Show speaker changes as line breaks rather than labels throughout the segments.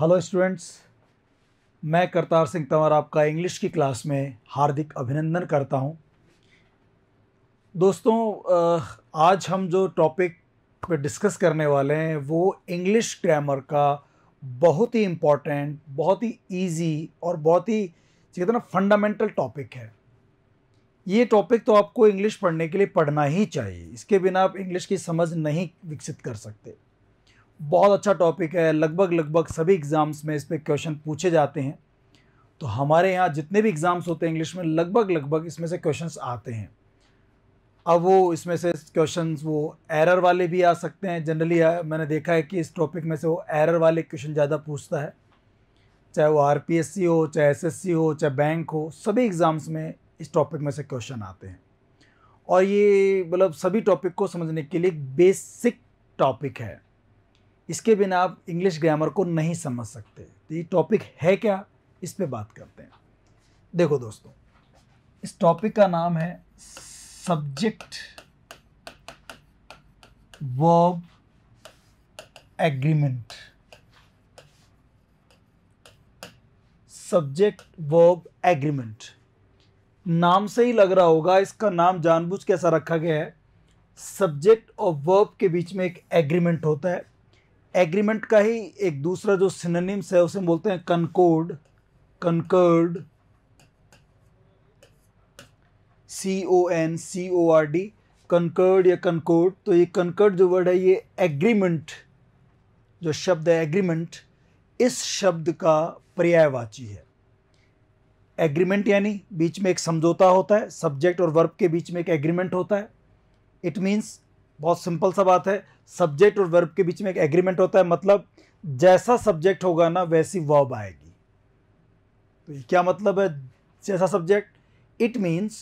Hello students मैं करतार सिंह तंवर आपका English की क्लास में हार्दिक अभिनंदन करता हूं दोस्तों आज हम जो टॉपिक पे डिस्कस करने वाले हैं वो इंग्लिश ग्रामर का बहुत ही इम्पॉर्टेंट बहुत ही इजी और बहुत ही कहते ना फंडामेंटल टॉपिक है ये टॉपिक तो आपको इंग्लिश पढ़ने के लिए पढ़ना ही चाहिए इसके बिना आप इंग्लिश की समझ नहीं विकसित कर सकते बहुत अच्छा टॉपिक है लगभग लगभग सभी एग्ज़ाम्स में इस पर क्वेश्चन पूछे जाते हैं तो हमारे यहाँ जितने भी एग्ज़ाम्स होते हैं इंग्लिश में लगभग लगभग इसमें से क्वेश्चन आते हैं अब वो इसमें से क्वेश्चन वो एरर वाले भी आ सकते हैं जनरली मैंने देखा है कि इस टॉपिक में से वो एरर वाले क्वेश्चन ज़्यादा पूछता है चाहे वो आर हो चाहे एस हो चाहे बैंक हो सभी एग्ज़ाम्स में इस टॉपिक में से क्वेश्चन आते हैं और ये मतलब सभी टॉपिक को समझने के लिए बेसिक टॉपिक है इसके बिना आप इंग्लिश ग्रामर को नहीं समझ सकते तो ये टॉपिक है क्या इस पर बात करते हैं देखो दोस्तों इस टॉपिक का नाम है subject verb agreement subject verb agreement नाम से ही लग रहा होगा इसका नाम जानबूझ कैसा रखा गया है सब्जेक्ट और वर्ब के बीच में एक एग्रीमेंट होता है एग्रीमेंट का ही एक दूसरा जो सिनोनिम्स है उसे बोलते हैं concord concord C O N C O R D concord या कंकोड तो ये कंकर्ड जो वर्ड है ये एग्रीमेंट जो शब्द है एग्रीमेंट इस शब्द का पर्यायवाची है एग्रीमेंट यानी बीच में एक समझौता होता है सब्जेक्ट और वर्ब के बीच में एक एग्रीमेंट होता है इट मीन्स बहुत सिंपल सा बात है सब्जेक्ट और वर्ब के बीच में एक एग्रीमेंट होता है मतलब जैसा सब्जेक्ट होगा ना वैसी वर्ब आएगी तो ये क्या मतलब है जैसा सब्जेक्ट इट मीन्स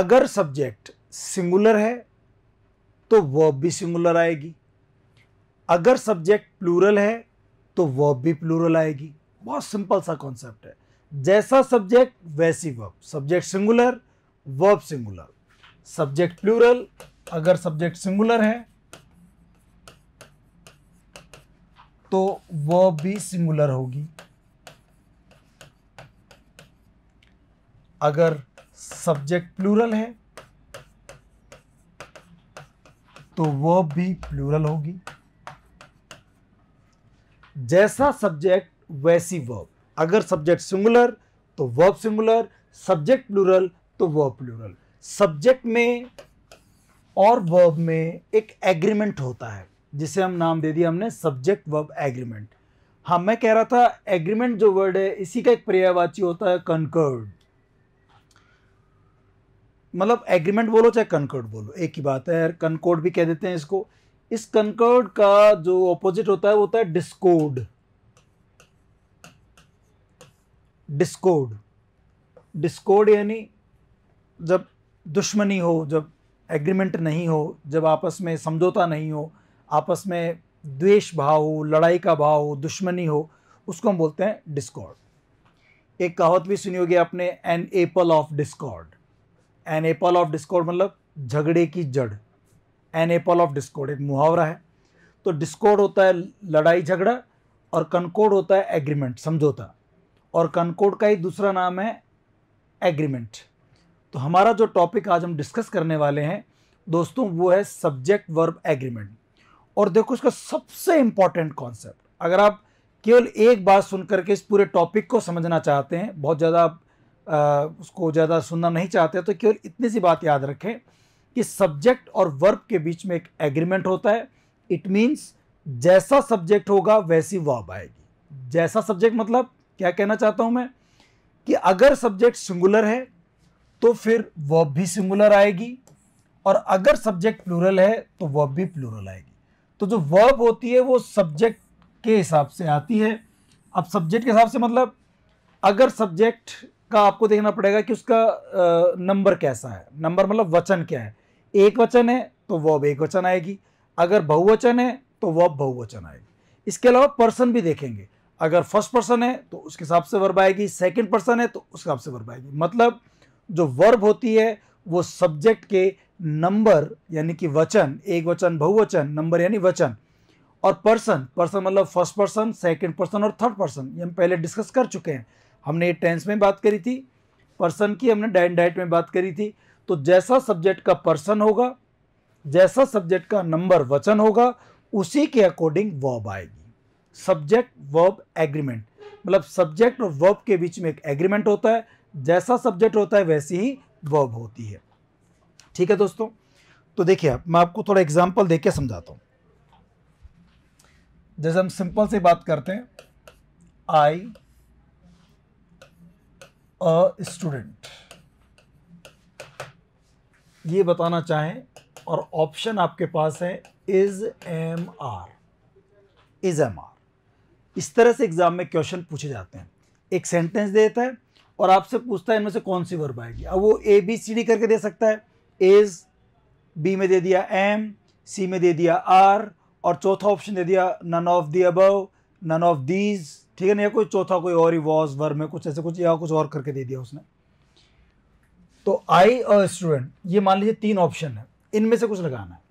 अगर सब्जेक्ट सिंगुलर है तो वर्ब भी सिंगुलर आएगी अगर सब्जेक्ट प्लूरल है तो वर्ब भी प्लूरल आएगी बहुत सिंपल सा कॉन्सेप्ट है जैसा सब्जेक्ट वैसी verb subject singular verb singular subject plural अगर सब्जेक्ट सिंगुलर है तो वह भी सिंगुलर होगी अगर सब्जेक्ट प्लूरल है तो वह भी प्लूरल होगी जैसा सब्जेक्ट वैसी वर्ब अगर सब्जेक्ट सिंगुलर तो वर्ब सिंगुलर सब्जेक्ट प्लूरल तो वर्ब प्लूरल सब्जेक्ट में और वर्ब में एक एग्रीमेंट होता है जिसे हम नाम दे दिया हमने सब्जेक्ट वर्ब एग्रीमेंट हाँ मैं कह रहा था एग्रीमेंट जो वर्ड है इसी का एक पर्यायवाची होता है कंकर्ड मतलब एग्रीमेंट बोलो चाहे कंकर्ड बोलो एक ही बात है यार कनकोड भी कह देते हैं इसको इस कंकर्ड का जो ऑपोजिट होता है वो होता है डिस्कोड डिस्कोड डिस्कोड यानी जब दुश्मनी हो जब एग्रीमेंट नहीं हो जब आपस में समझौता नहीं हो आपस में द्वेष भाव हो लड़ाई का भाव हो दुश्मनी हो उसको हम बोलते हैं डिस्कॉर्ड एक कहावत भी सुनी होगी आपने an apple of discord an apple of discord मतलब झगड़े की जड़ एन एपल ऑफ डिस्कॉर्ड एक मुहावरा है तो डिस्कॉर्ड होता है लड़ाई झगड़ा और कनकोड होता है एग्रीमेंट समझौता और कनकोड का ही दूसरा नाम है एग्रीमेंट तो हमारा जो टॉपिक आज हम डिस्कस करने वाले हैं दोस्तों वो है सब्जेक्ट वर्ब एग्रीमेंट और देखो इसका सबसे इंपॉर्टेंट कॉन्सेप्ट अगर आप केवल एक बार सुन करके इस पूरे टॉपिक को समझना चाहते हैं बहुत ज़्यादा उसको ज़्यादा सुनना नहीं चाहते तो केवल इतनी सी बात याद रखें कि सब्जेक्ट और वर्ब के बीच में एक एग्रीमेंट होता है इट मीन्स जैसा सब्जेक्ट होगा वैसी वर्ब आएगी जैसा सब्जेक्ट मतलब क्या कहना चाहता हूँ मैं कि अगर सब्जेक्ट सिंगुलर है तो फिर वर्ब भी सिंगुलर आएगी और अगर सब्जेक्ट प्लूरल है तो वर्ब भी प्लूरल आएगी तो जो वर्ब होती है वो सब्जेक्ट के हिसाब से आती है अब सब्जेक्ट के हिसाब से मतलब अगर सब्जेक्ट का आपको देखना पड़ेगा कि उसका नंबर कैसा है नंबर मतलब वचन क्या है एक वचन है तो वर्ब एक वचन आएगी अगर बहुवचन है तो वर्ब बहुवचन आएगी इसके अलावा पर्सन भी देखेंगे अगर फर्स्ट पर्सन है तो उसके हिसाब से वर्ब आएगी सेकेंड पर्सन है तो उसके हिसाब से वर्ब आएगी मतलब जो वर्ब होती है वो सब्जेक्ट के नंबर यानी कि वचन एक वचन बहुवचन नंबर यानी वचन और पर्सन पर्सन मतलब फर्स्ट पर्सन सेकंड पर्सन और थर्ड पर्सन ये हम पहले डिस्कस कर चुके हैं हमने टेंस में बात करी थी पर्सन की हमने डाइन डाइट में बात करी थी तो जैसा सब्जेक्ट का पर्सन होगा जैसा सब्जेक्ट का नंबर वचन होगा उसी के अकॉर्डिंग वर्ब आएगी सब्जेक्ट वर्ब एग्रीमेंट मतलब सब्जेक्ट और वर्ब के बीच में एक एग्रीमेंट होता है जैसा सब्जेक्ट होता है वैसी ही वर्ब होती है ठीक है दोस्तों तो देखिए आप मैं आपको थोड़ा एग्जाम्पल देख के समझाता हूँ जैसे हम सिंपल से बात करते हैं आई अ स्टूडेंट ये बताना चाहें और ऑप्शन आपके पास है is am are is am are इस तरह से एग्जाम में क्वेश्चन पूछे जाते हैं एक सेंटेंस देता है और आपसे पूछता है इनमें से कौन सी वर्ब आएगी अब वो ए बी सी डी करके दे सकता है एज बी में दे दिया एम सी में दे दिया आर और चौथा ऑप्शन दे दिया none of the above none of these ठीक है ना या कोई चौथा कोई और ही वॉज वर में कुछ ऐसे कुछ या कुछ और करके दे दिया उसने तो आई और स्टूडेंट ये मान लीजिए तीन ऑप्शन है इनमें से कुछ लगाना है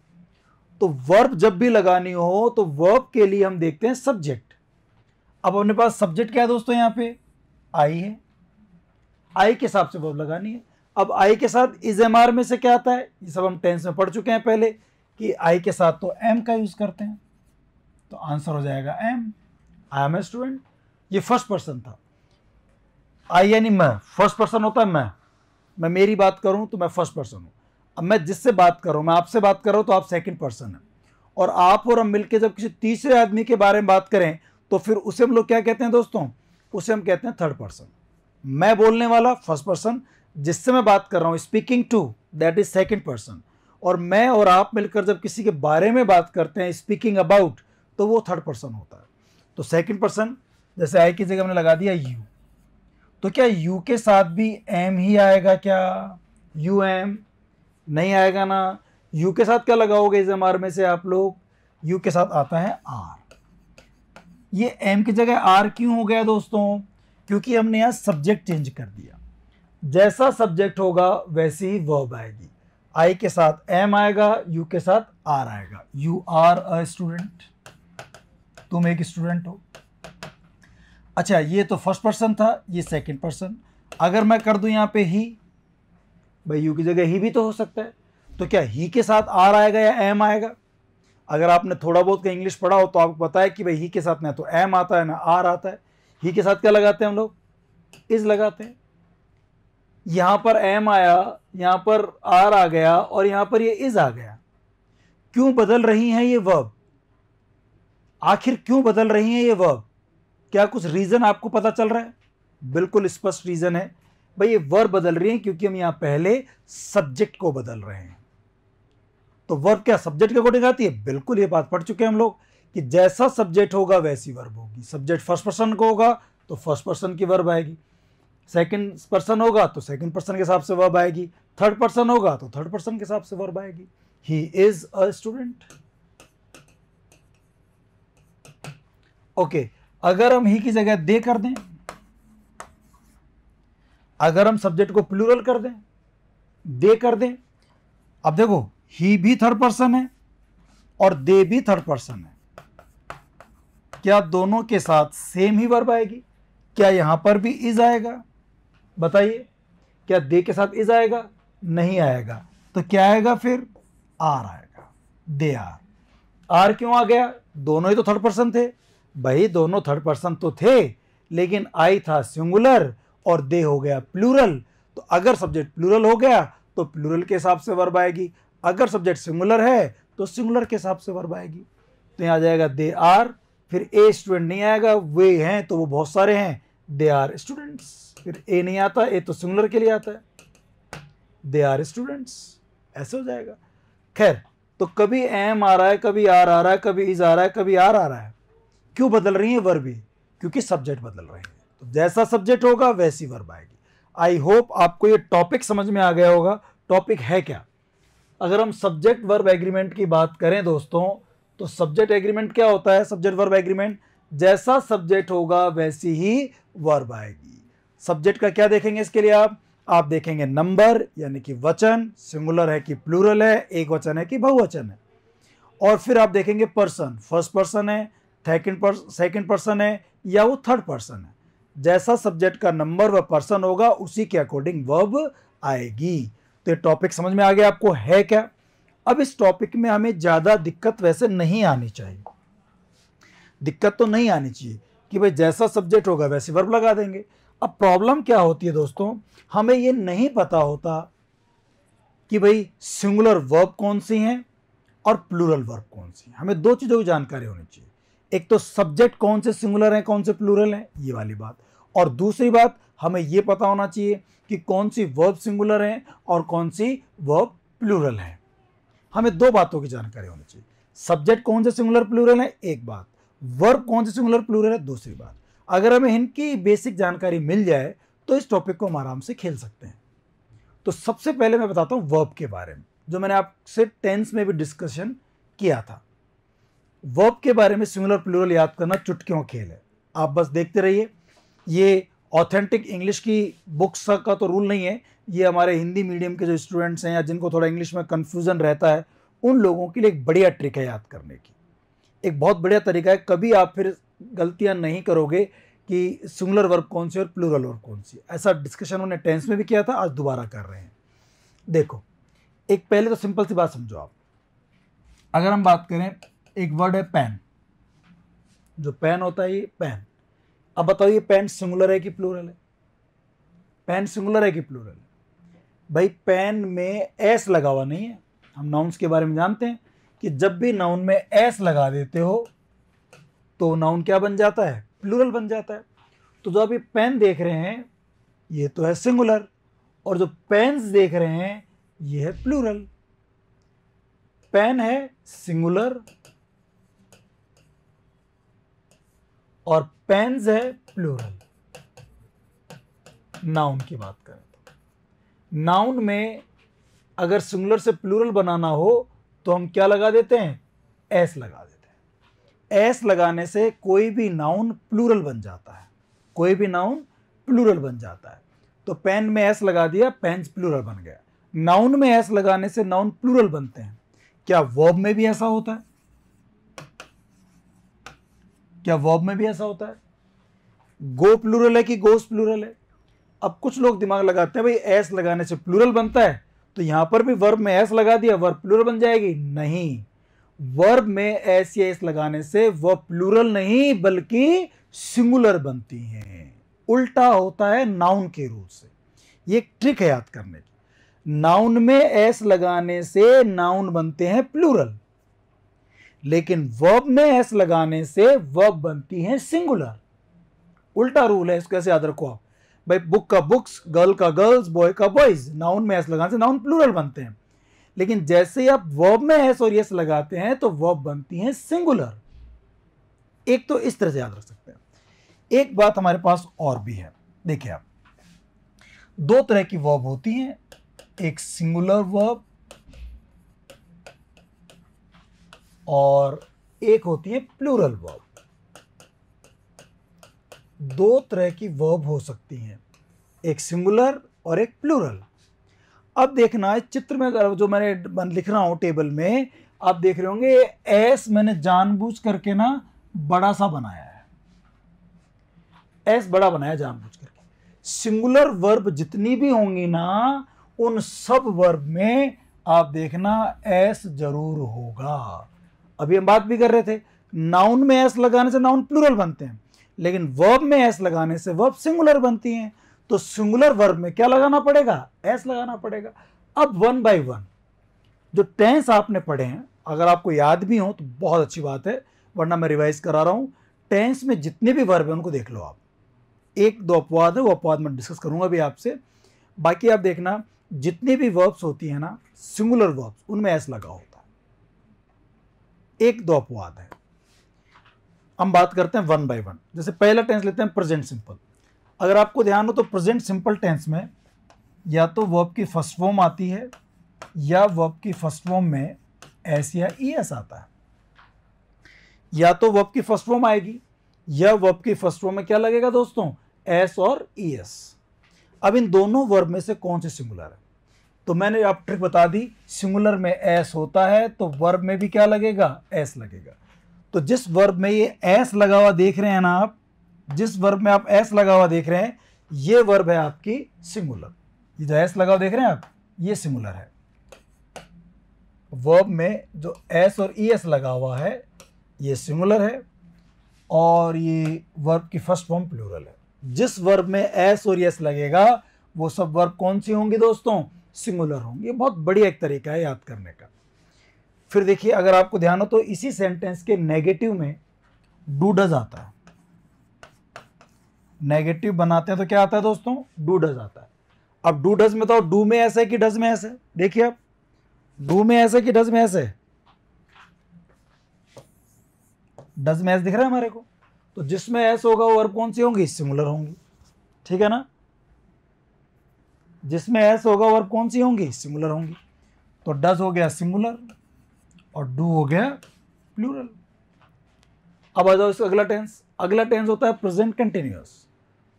तो वर्ब जब भी लगानी हो तो वर्ब के लिए हम देखते हैं सब्जेक्ट अब अपने पास सब्जेक्ट क्या है दोस्तों यहाँ पे आई है आई के हिसाब से वर्ब लगानी है अब आई के साथ इज एम आर में से क्या आता है ये सब हम टेंस में पढ़ चुके हैं पहले कि आई के साथ तो एम का यूज़ करते हैं तो आंसर हो जाएगा am I am a student ये फर्स्ट पर्सन था आई यानी मैं फर्स्ट पर्सन होता है मैं मैं मेरी बात करूं तो मैं फर्स्ट पर्सन हूं अब मैं जिससे बात करूं मैं आपसे बात कर रहा हूं तो आप सेकंड पर्सन हैं और आप और हम मिलकर जब किसी तीसरे आदमी के बारे में बात करें तो फिर उसे हम लोग क्या कहते हैं दोस्तों उसे हम कहते हैं थर्ड पर्सन मैं बोलने वाला फर्स्ट पर्सन जिससे मैं बात कर रहा हूँ speaking to that is second person और मैं और आप मिलकर जब किसी के बारे में बात करते हैं स्पीकिंग अबाउट तो वो थर्ड पर्सन होता है तो सेकेंड पर्सन जैसे आई की जगह हमने लगा दिया यू तो क्या यू के साथ भी एम ही आएगा क्या यू एम नहीं आएगा ना यू के साथ क्या लगाओगे इस एम आर में से आप लोग यू के साथ आता है आर ये एम की जगह आर क्यों हो गया दोस्तों क्योंकि हमने यहाँ सब्जेक्ट चेंज कर दिया जैसा सब्जेक्ट होगा वैसी ही वर्ब आएगी आई के साथ एम आएगा यू के साथ आर आएगा यू आर अ स्टूडेंट तुम एक स्टूडेंट हो अच्छा ये तो फर्स्ट पर्सन था ये सेकंड पर्सन अगर मैं कर दूं यहां पे ही भाई यू की जगह ही भी तो हो सकता है तो क्या ही के साथ आर आएगा या एम आएगा अगर आपने थोड़ा बहुत कहीं इंग्लिश पढ़ा हो तो आपको पता है कि भाई ही के साथ ना तो एम आता है ना आर आता है ही के साथ क्या लगाते हैं हम लोग इज़ लगाते हैं यहां पर एम आया यहां पर आर आ गया और यहां पर ये इज़ आ गया क्यों बदल रही हैं ये वर्ब आखिर क्यों बदल रही हैं ये वर्ब क्या कुछ रीज़न आपको पता चल रहा है बिल्कुल स्पष्ट रीज़न है भाई ये वर्ब बदल रही है क्योंकि हम यहां पहले सब्जेक्ट को बदल रहे हैं तो वर्ब क्या सब्जेक्ट के अकॉर्डिंग आती है बिल्कुल ये बात पढ़ चुके हैं हम लोग कि जैसा सब्जेक्ट होगा वैसी वर्ब होगी सब्जेक्ट फर्स्ट पर्सन को होगा तो फर्स्ट पर्सन की वर्ब आएगी सेकंड पर्सन होगा तो सेकंड पर्सन के हिसाब से वर्ब आएगी थर्ड पर्सन होगा तो थर्ड पर्सन के हिसाब से वर्ब आएगी he is a student okay अगर हम ही की जगह दे कर दें अगर हम सब्जेक्ट को प्लूरल कर दें दे कर दें अब देखो ही भी थर्ड पर्सन है और दे भी थर्ड पर्सन है क्या दोनों के साथ सेम ही वर्ब आएगी क्या यहां पर भी इज आएगा बताइए क्या दे के साथ इज आएगा नहीं आएगा तो क्या आएगा फिर आर आएगा दे आर आर क्यों आ गया दोनों ही तो थर्ड पर्सन थे भाई दोनों थर्ड पर्सन तो थे लेकिन आई था सिंगुलर और दे हो गया प्लूरल तो अगर सब्जेक्ट प्लूरल हो गया तो प्लूरल के हिसाब से वर्ब आएगी अगर सब्जेक्ट सिंगुलर है तो सिंगुलर के हिसाब से वर्ब आएगी तो यहाँ आ जाएगा दे आर फिर ए स्टूडेंट नहीं आएगा वे हैं तो वो बहुत सारे हैं दे आर स्टूडेंट्स फिर ए नहीं आता ए तो सिंगुलर के लिए आता है दे आर स्टूडेंट्स ऐसे हो जाएगा खैर तो कभी एम आ रहा है कभी आर आ रहा है कभी इज आ रहा है कभी आर आ रहा है क्यों बदल रही है वर्ब ही क्योंकि सब्जेक्ट बदल रहे हैं तो जैसा सब्जेक्ट होगा वैसी वर्ब आएगी आई होप आपको ये टॉपिक समझ में आ गया होगा टॉपिक है क्या अगर हम सब्जेक्ट वर्ब एग्रीमेंट की बात करें दोस्तों तो सब्जेक्ट एग्रीमेंट क्या होता है सब्जेक्ट वर्ब एग्रीमेंट जैसा सब्जेक्ट होगा वैसी ही वर्ब आएगी सब्जेक्ट का क्या देखेंगे इसके लिए आप आप देखेंगे नंबर यानी कि वचन सिंगुलर है कि प्लूरल है एक वचन है कि बहुवचन है और फिर आप देखेंगे पर्सन फर्स्ट पर्सन है सेकेंड सेकेंड पर्सन है या वो थर्ड पर्सन है जैसा सब्जेक्ट का नंबर व पर्सन होगा उसी के अकॉर्डिंग वर्ब आएगी तो ये टॉपिक समझ में आ गया आपको है क्या अब इस टॉपिक में हमें ज़्यादा दिक्कत वैसे नहीं आनी चाहिए दिक्कत तो नहीं आनी चाहिए कि भाई जैसा सब्जेक्ट होगा वैसे वर्ब लगा देंगे अब प्रॉब्लम क्या होती है दोस्तों हमें ये नहीं पता होता कि भाई सिंगुलर वर्ब कौन सी हैं और प्लूरल वर्ब कौन सी है हमें दो चीज़ों की जानकारी होनी चाहिए एक तो सब्जेक्ट कौन से सिंगुलर हैं कौन से प्लूरल हैं ये वाली बात और दूसरी बात हमें ये पता होना चाहिए कि कौन सी वर्ब सिंगुलर हैं और कौन सी वर्ब प्लूरल हैं हमें दो बातों की जानकारी होनी चाहिए सब्जेक्ट कौन से सिंगुलर प्लूरल है एक बात वर्ब कौन से सिंगुलर प्लूरल है दूसरी बात अगर हमें इनकी बेसिक जानकारी मिल जाए तो इस टॉपिक को हम आराम से खेल सकते हैं तो सबसे पहले मैं बताता हूँ वर्ब के बारे में जो मैंने आपसे टेंस में भी डिस्कशन किया था वर्ब के बारे में सिंगुलर प्लूरल याद करना चुटकियों खेल है आप बस देखते रहिए ये ऑथेंटिक इंग्लिश की बुक्स का तो रूल नहीं है ये हमारे हिंदी मीडियम के जो स्टूडेंट्स हैं या जिनको थोड़ा इंग्लिश में कन्फ्यूज़न रहता है उन लोगों के लिए एक बढ़िया ट्रिक है याद करने की एक बहुत बढ़िया तरीका है कभी आप फिर गलतियां नहीं करोगे कि सिंगुलर वर्ब कौन सी और प्लूरल वर्ब कौन सी ऐसा डिस्कशन उन्होंने टेंस में भी किया था आज दोबारा कर रहे हैं देखो एक पहले तो सिंपल सी बात समझो आप अगर हम बात करें एक वर्ड है पेन जो पेन होता है ये पेन अब बताओ ये पेन सिंगुलर है कि प्लूरल है पेन सिंगुलर है कि प्लूरल है भाई पेन में एस लगा हुआ नहीं है हम नाउन्स के बारे में जानते हैं कि जब भी नाउन में एस लगा देते हो तो नाउन क्या बन जाता है प्लूरल बन जाता है तो जो अभी पेन देख रहे हैं ये तो है सिंगुलर और जो पेन्स देख रहे हैं ये है प्लूरल पेन है सिंगुलर और पेन्स है प्लूरल नाउन की बात करें तो नाउन में अगर सिंगुलर से प्लूरल बनाना हो तो हम क्या लगा देते हैं एस लगा देते हैं एस लगाने से कोई भी नाउन प्लूरल बन जाता है कोई भी नाउन प्लूरल बन जाता है तो पेन में एस लगा दिया पेन प्लूरल बन गया नाउन में एस लगाने से नाउन प्लूरल बनते हैं क्या वॉब में भी ऐसा होता है क्या वॉब में भी ऐसा होता है गो प्लूरल है कि गोस प्लूरल है अब कुछ लोग दिमाग लगाते हैं भाई एस लगाने से प्लूरल बनता है तो यहां पर भी वर्ब में एस लगा दिया वर्ब प्लूरल बन जाएगी नहीं वर्ब में एस या एस लगाने से वह प्लूरल नहीं बल्कि सिंगुलर बनती हैं उल्टा होता है नाउन के रूप से ये एक ट्रिक है याद करने की नाउन में एस लगाने से नाउन बनते हैं प्लूरल लेकिन वर्ब में एस लगाने से वर्ब बनती हैं सिंगुलर उल्टा रूल है इसको कैसे याद रखो आप भाई बुक का बुक्स गर्ल का गर्ल्स बॉय का बॉयज नाउन में एस लगाने से नाउन प्लूरल बनते हैं लेकिन जैसे ही आप वर्ब में एस और यस लगाते हैं तो वर्ब बनती हैं सिंगुलर एक तो इस तरह से याद रख सकते हैं एक बात हमारे पास और भी है देखिए आप दो तरह की वर्ब होती हैं एक सिंगुलर वर्ब और एक होती है प्लूरल वर्ब दो तरह की वर्ब हो सकती हैं एक सिंगुलर और एक प्लूरल अब देखना है चित्र में जो मैंने लिख रहा हूँ टेबल में आप देख रहे होंगे एस मैंने जानबूझ करके ना बड़ा सा बनाया है एस बड़ा बनाया जानबूझ करके सिंगुलर वर्ब जितनी भी होंगी ना उन सब वर्ब में आप देखना एस जरूर होगा अभी हम बात भी कर रहे थे नाउन में एस लगाने से नाउन प्लूरल बनते हैं लेकिन वर्ब में एस लगाने से वर्ब सिंगुलर बनती हैं तो सिंगुलर वर्ब में क्या लगाना पड़ेगा एस लगाना पड़ेगा अब वन बाय वन जो टेंस आपने पढ़े हैं अगर आपको याद भी हो तो बहुत अच्छी बात है वरना मैं रिवाइज करा रहा हूं टेंस में जितने भी वर्ब हैं उनको देख लो आप एक दो अपवाद है वो अपवाद मैं डिस्कस करूंगा भी आपसे बाकी आप देखना जितनी भी वर्ब्स होती हैं ना सिंगुलर वर्ब्स उनमें एस लगा होता है एक दो अपवाद है हम बात करते हैं वन बाय वन जैसे पहला टेंस लेते हैं प्रेजेंट सिंपल अगर आपको ध्यान हो तो प्रेजेंट सिंपल टेंस में या तो वर्ब की फर्स्ट फॉर्म आती है या वर्ब की फर्स्ट फॉर्म में एस या ई e एस आता है या तो वर्ब की फर्स्ट फॉर्म आएगी या वर्ब की फर्स्ट फॉर्म में क्या लगेगा दोस्तों एस और ई e एस अब इन दोनों वर्ब में से कौन से सिंगुलर है तो मैंने आप ट्रिक बता दी सिंगुलर में एस होता है तो वर्ब में भी क्या लगेगा एस लगेगा तो जिस वर्ब में ये एस लगा हुआ देख रहे हैं ना आप जिस वर्ब में आप एस लगा हुआ देख रहे हैं ये वर्ब है आपकी सिंगुलर ये जो एस लगा हुआ देख रहे हैं आप ये सिंगुलर है वर्ब में जो एस और ई e एस लगा हुआ है ये सिंगुलर है और ये वर्ब की फर्स्ट फॉर्म प्लूरल है जिस वर्ब में एस और एस e लगेगा वो सब वर्ब कौन सी होंगी दोस्तों सिंगुलर होंगी बहुत बढ़िया एक तरीका है याद करने का फिर देखिए अगर आपको ध्यान हो तो इसी सेंटेंस के नेगेटिव में डू डज आता है नेगेटिव बनाते हैं तो क्या आता है दोस्तों डू डज आता है अब डू डज में तो डू में ऐसे कि डज में ऐसे देखिए आप डू में ऐसे कि डज में ऐसे डज में ऐसे दिख रहा है हमारे को तो जिसमें ऐसे होगा वो वर्ब कौन सी होंगी सिमुलर होंगी ठीक है ना जिसमें ऐसे होगा वर्ब कौन सी होंगी सिमुलर होंगी तो डज हो गया सिमुलर और डू हो गया प्लूरल अब आ जाओ इसका अगला टेंस अगला टेंस होता है प्रेजेंट कंटिन्यूस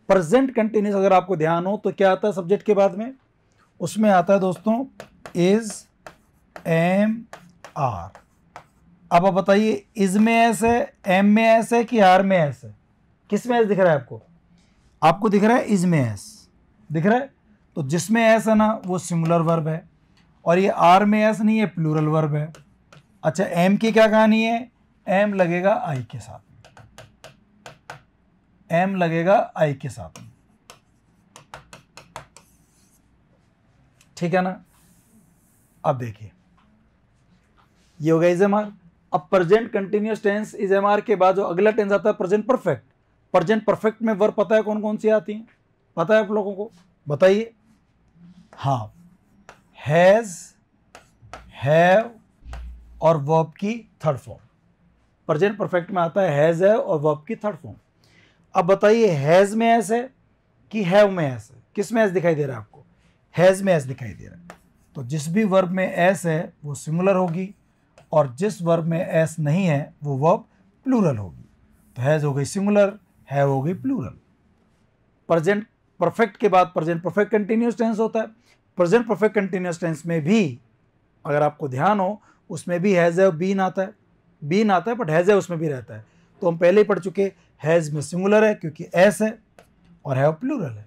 प्रेजेंट कंटिन्यूस अगर आपको ध्यान हो तो क्या आता है सब्जेक्ट के बाद में उसमें आता है दोस्तों इज एम आर अब आप बताइए इज में एस है एम में एस है कि आर में एस है किस में एस दिख रहा है आपको आपको दिख रहा है इज में एस दिख रहा है तो जिसमें एस है ना वो सिमुलर वर्ब है और ये आर में एस नहीं है प्लूरल वर्ब है अच्छा एम की क्या कहानी है एम लगेगा आई के साथ एम लगेगा आई के साथ ठीक है ना अब देखिए ये हो गया इज एम आर अब present continuous tense is am are के बाद जो अगला टेंस आता है प्रेजेंट परफेक्ट प्रेजेंट परफेक्ट में वर्ब पता है कौन कौन सी आती हैं पता है आप लोगों को बताइए हाँ हैज हैव और वर्ब की थर्ड फॉर्म प्रेजेंट परफेक्ट में आता है हैज है और वर्ब की थर्ड फॉर्म अब बताइए हैज में ऐस है कि हैव में ऐस है किस में ऐस दिखाई दे रहा है आपको हैज में ऐस दिखाई दे रहा है तो जिस भी वर्ब में ऐस है वो सिमुलर होगी और जिस वर्ब में ऐस नहीं है वो वर्ब प्लूरल होगी तो हैज हो गई सिंगुलर हैव हो गई प्लूरल प्रजेंट परफेक्ट के बाद प्रजेंट परफेक्ट कंटिन्यूस टेंस होता है प्रजेंट परफेक्ट कंटिन्यूस टेंस में भी अगर आपको ध्यान हो उसमें भी हैज़ है बीन आता है बीन आता है बट हैज़ है उसमें भी रहता है तो हम पहले ही पढ़ चुके हैज़ में सिंगुलर है क्योंकि एस है और हैव प्लूरल है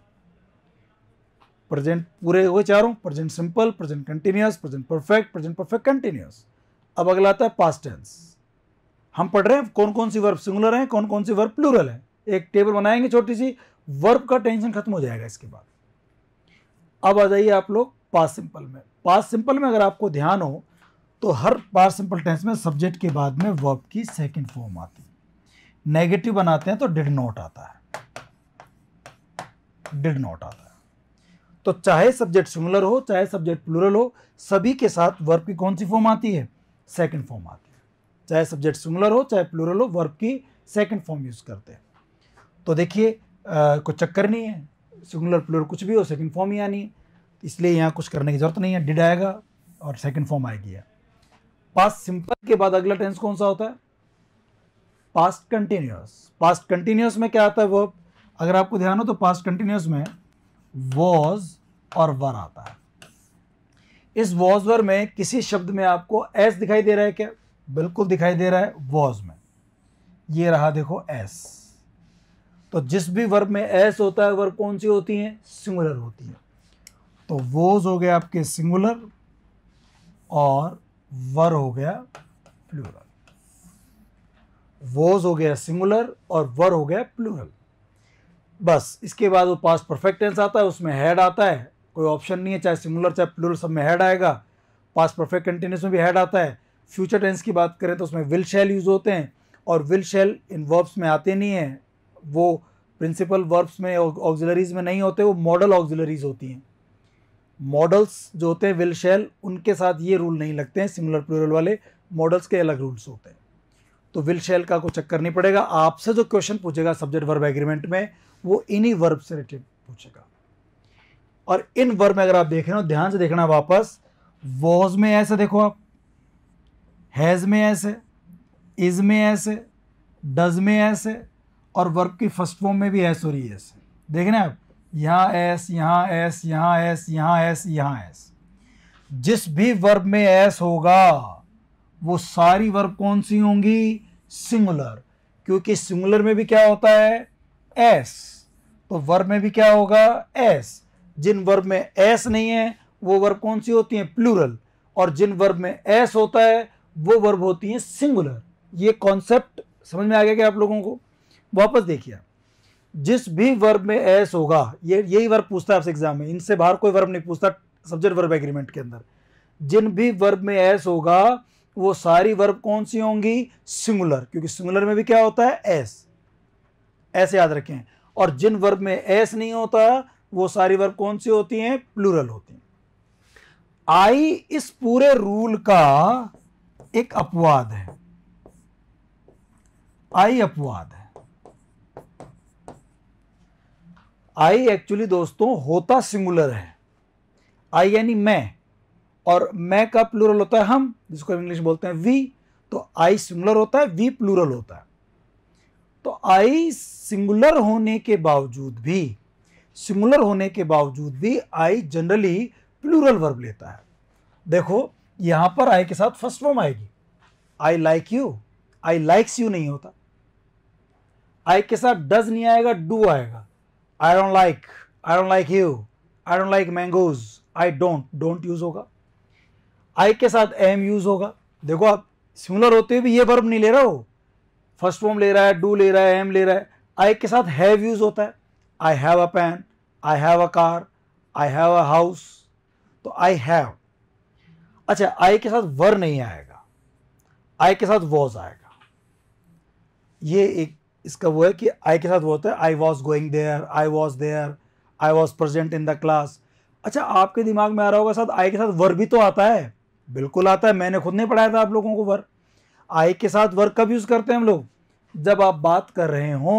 प्रेजेंट पूरे हुए चारों present simple present continuous present perfect present perfect continuous अब अगला आता है पास्ट टेंस हम पढ़ रहे हैं कौन कौन सी वर्ब सिंगुलर है कौन कौन सी वर्ब प्लूरल है एक टेबल बनाएंगे छोटी सी वर्ब का टेंशन खत्म हो जाएगा इसके बाद अब आ जाइए आप लोग पास सिंपल में पास सिंपल में अगर आपको ध्यान हो तो हर पास सिंपल टेंस में सब्जेक्ट के बाद में वर्ब की सेकंड फॉर्म आती है नेगेटिव बनाते हैं तो डिड नॉट आता है डिड नॉट आता है तो चाहे सब्जेक्ट सिमिलर हो चाहे सब्जेक्ट प्लूरल हो सभी के साथ वर्ब की कौन सी फॉर्म आती है सेकंड फॉर्म आती है चाहे सब्जेक्ट सिमिलर हो चाहे प्लूरल हो वर्ब की सेकंड फॉर्म यूज़ करते हैं तो देखिए कोई चक्कर नहीं है सिंगुलर प्लूरल कुछ भी हो सेकंड फॉर्म ही आनी है इसलिए यहाँ कुछ करने की ज़रूरत नहीं है डिड आएगा और सेकंड फॉर्म आएगी पास सिंपल के बाद अगला टेंस कौन सा होता है पास्ट कंटिन्यूस पास्ट कंटिन्यूस में क्या आता है वर्ब अगर आपको ध्यान हो तो पास्ट कंटिन्यूस में वॉज और वर आता है इस वॉज वर में किसी शब्द में आपको एस दिखाई दे रहा है क्या बिल्कुल दिखाई दे रहा है वॉज में ये रहा देखो एस तो जिस भी वर्ब में एस होता है वर्ब कौन सी होती है सिंगुलर होती है तो वोज हो गया आपके सिंगुलर और वर हो गया प्लूरल वोज हो गया सिंगुलर और वर हो गया प्लूरल बस इसके बाद वो पास परफेक्ट टेंस आता है उसमें हेड आता है कोई ऑप्शन नहीं है चाहे सिंगुलर चाहे प्लूरल सब में हेड आएगा पास परफेक्ट कंटिन्यूस में भी हेड आता है फ्यूचर टेंस की बात करें तो उसमें विल शेल यूज़ होते हैं और विल शेल इन वर्ब्स में आते नहीं हैं वो प्रिंसिपल वर्ब्स में ऑक्जिलरीज में नहीं होते वो मॉडल ऑक्जिलरीज होती हैं मॉडल्स जो होते हैं विल शेल उनके साथ ये रूल नहीं लगते हैं सिमिलर प्लूरल वाले मॉडल्स के अलग रूल्स होते हैं तो विल शेल का कोई चक्कर नहीं पड़ेगा आपसे जो क्वेश्चन पूछेगा सब्जेक्ट वर्ब एग्रीमेंट में वो इन्हीं वर्ब से रिलेटेड पूछेगा और इन वर्ब में अगर आप देख रहे हो ध्यान से देखना वापस वॉज में ऐसे देखो आप हैज में ऐसे इज में ऐसे डज में ऐसे और वर्ब की फर्स्ट फॉर्म में भी ऐस रही है ऐसे देख रहे हैं आप यहाँ ऐस यहाँ ऐस यहाँ ऐस यहाँ ऐस यहाँ ऐस जिस भी वर्ब में ऐस होगा वो सारी वर्ब कौन सी होंगी सिंगुलर क्योंकि सिंगुलर में भी क्या होता है एस तो वर्ब में भी क्या होगा एस जिन वर्ब में एस नहीं है वो वर्ब कौन सी होती है प्लूरल और जिन वर्ब में एस होता है वो वर्ब होती है सिंगुलर ये कॉन्सेप्ट समझ में आ गया क्या आप लोगों को वापस देखिए जिस भी वर्ब में एस होगा ये यही वर्ब पूछता है आपसे एग्जाम में इनसे बाहर कोई वर्ब नहीं पूछता सब्जेक्ट वर्ब एग्रीमेंट के अंदर जिन भी वर्ब में एस होगा वो सारी वर्ब कौन सी होंगी सिमुलर क्योंकि सिमुलर में भी क्या होता है एस ऐसे याद रखें और जिन वर्ब में एस नहीं होता वो सारी वर्ब कौन सी होती हैं प्लूरल होती हैं आई इस पूरे रूल का एक अपवाद है आई अपवाद है आई एक्चुअली दोस्तों होता सिंगुलर है आई यानी मैं और मैं का प्लूरल होता है हम जिसको इंग्लिश बोलते हैं वी तो आई सिंगुलर होता है वी प्लूरल होता है तो आई सिंगुलर होने के बावजूद भी सिंगुलर होने के बावजूद भी आई जनरली प्लूरल वर्ब लेता है देखो यहां पर आई के साथ फर्स्ट फॉर्म आएगी I like you I likes you नहीं होता आई के साथ डज नहीं आएगा डू आएगा I don't like I don't like you I don't like mangoes I don't don't use होगा आई के साथ एम यूज होगा देखो आप सिमिलर होते हुए भी ये वर्ब नहीं ले रहा हो फर्स्ट फॉर्म ले रहा है डू ले रहा है एम ले रहा है आई के साथ हैव यूज होता है I have a pen I have a car I have a house तो आई हैव अच्छा आई के साथ वर नहीं आएगा आई के साथ वॉज आएगा ये एक इसका वो है कि आई के साथ वो होता है I was going there I was there I was present in the class अच्छा आपके दिमाग में आ रहा होगा साथ आई के साथ वर भी तो आता है बिल्कुल आता है मैंने खुद नहीं पढ़ाया था आप लोगों को वर्क आई के साथ वर्क कब यूज़ करते हैं हम लोग जब आप बात कर रहे हों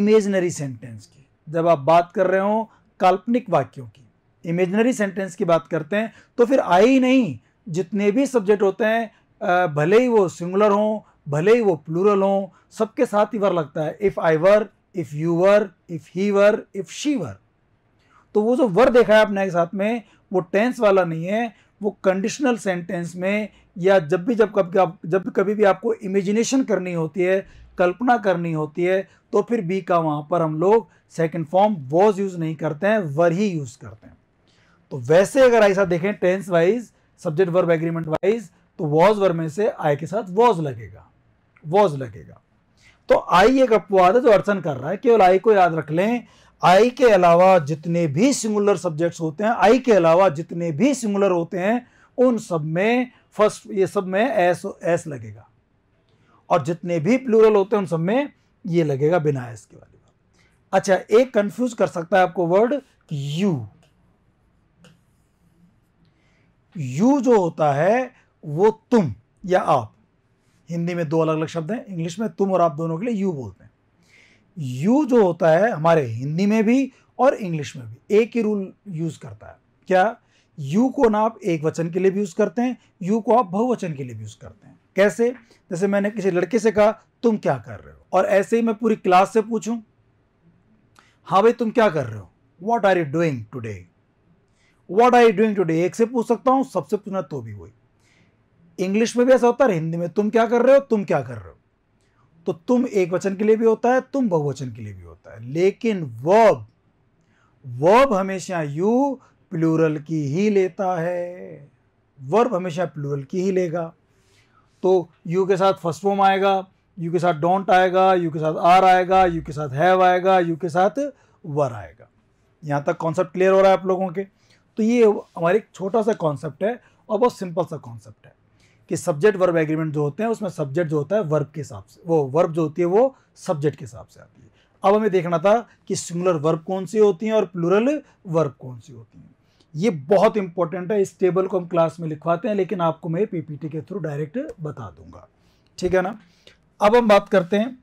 इमेजनरी सेंटेंस की जब आप बात कर रहे हों काल्पनिक वाक्यों की इमेजनरी सेंटेंस की बात करते हैं तो फिर आई ही नहीं जितने भी सब्जेक्ट होते हैं भले ही वो सिंगुलर हों भले ही वो प्लूरल हों सबके साथ ही वर लगता है if I were if you were if he were if she were तो वो जो वर देखा है आपने के साथ में वो टेंस वाला नहीं है वो कंडीशनल सेंटेंस में या जब भी जब कभी आप जब भी कभी भी आपको इमेजिनेशन करनी होती है कल्पना करनी होती है तो फिर बी का वहाँ पर हम लोग सेकेंड फॉर्म वॉज यूज़ नहीं करते हैं वर ही यूज़ करते हैं तो वैसे अगर ऐसा देखें tense wise subject verb agreement wise तो वॉज वर में से आई के साथ वॉज लगेगा वॉज लगेगा तो आई एक अपवाद है जो अर्चन कर रहा है केवल आई को याद रख लें आई के अलावा जितने भी सिमुलर सब्जेक्ट्स होते हैं आई के अलावा जितने भी सिमुलर होते हैं उन सब में फर्स्ट ये सब में एस एस लगेगा और जितने भी प्लूरल होते हैं उन सब में ये लगेगा बिना एस के वाली बात अच्छा एक कंफ्यूज कर सकता है आपको वर्ड यू यू जो होता है वो तुम या आप हिंदी में दो अलग अलग शब्द हैं इंग्लिश में तुम और आप दोनों के लिए यू बोलते हैं यू जो होता है हमारे हिंदी में भी और इंग्लिश में भी एक ही रूल यूज़ करता है क्या यू को ना आप एक वचन के लिए भी यूज़ करते हैं यू को आप बहुवचन के लिए भी यूज़ करते हैं कैसे जैसे मैंने किसी लड़के से कहा तुम क्या कर रहे हो और ऐसे ही मैं पूरी क्लास से पूछूं हाँ भाई तुम क्या कर रहे हो what are you doing today what are you doing today एक से पूछ सकता हूँ सबसे पूछना तो भी वही इंग्लिश में भी ऐसा होता है हिंदी में तुम क्या कर रहे हो तुम क्या कर रहे हो तो तुम एक वचन के लिए भी होता है तुम बहुवचन के लिए भी होता है लेकिन वर्ब वर्ब हमेशा यू प्लूरल की ही लेता है वर्ब हमेशा प्लूरल की ही लेगा तो यू के साथ फर्स्ट फॉर्म आएगा यू के साथ डोंट आएगा यू के साथ आर आएगा यू के साथ हैव आएगा यू के साथ वर आएगा यहाँ तक कॉन्सेप्ट क्लियर हो रहा है आप लोगों के तो ये हमारे एक छोटा सा कॉन्सेप्ट है और बहुत सिंपल सा कॉन्सेप्ट है कि सब्जेक्ट वर्ब एग्रीमेंट जो होते हैं उसमें सब्जेक्ट जो होता है वर्ब के हिसाब से वो वर्ब जो होती है वो सब्जेक्ट के हिसाब से आती है अब हमें देखना था कि सिंगुलर वर्ब कौन सी होती हैं और प्लुरल वर्ब कौन सी होती हैं ये बहुत इंपॉर्टेंट है इस टेबल को हम क्लास में लिखवाते हैं लेकिन आपको मैं पीपीटी के थ्रू डायरेक्ट बता दूंगा ठीक है ना अब हम बात करते हैं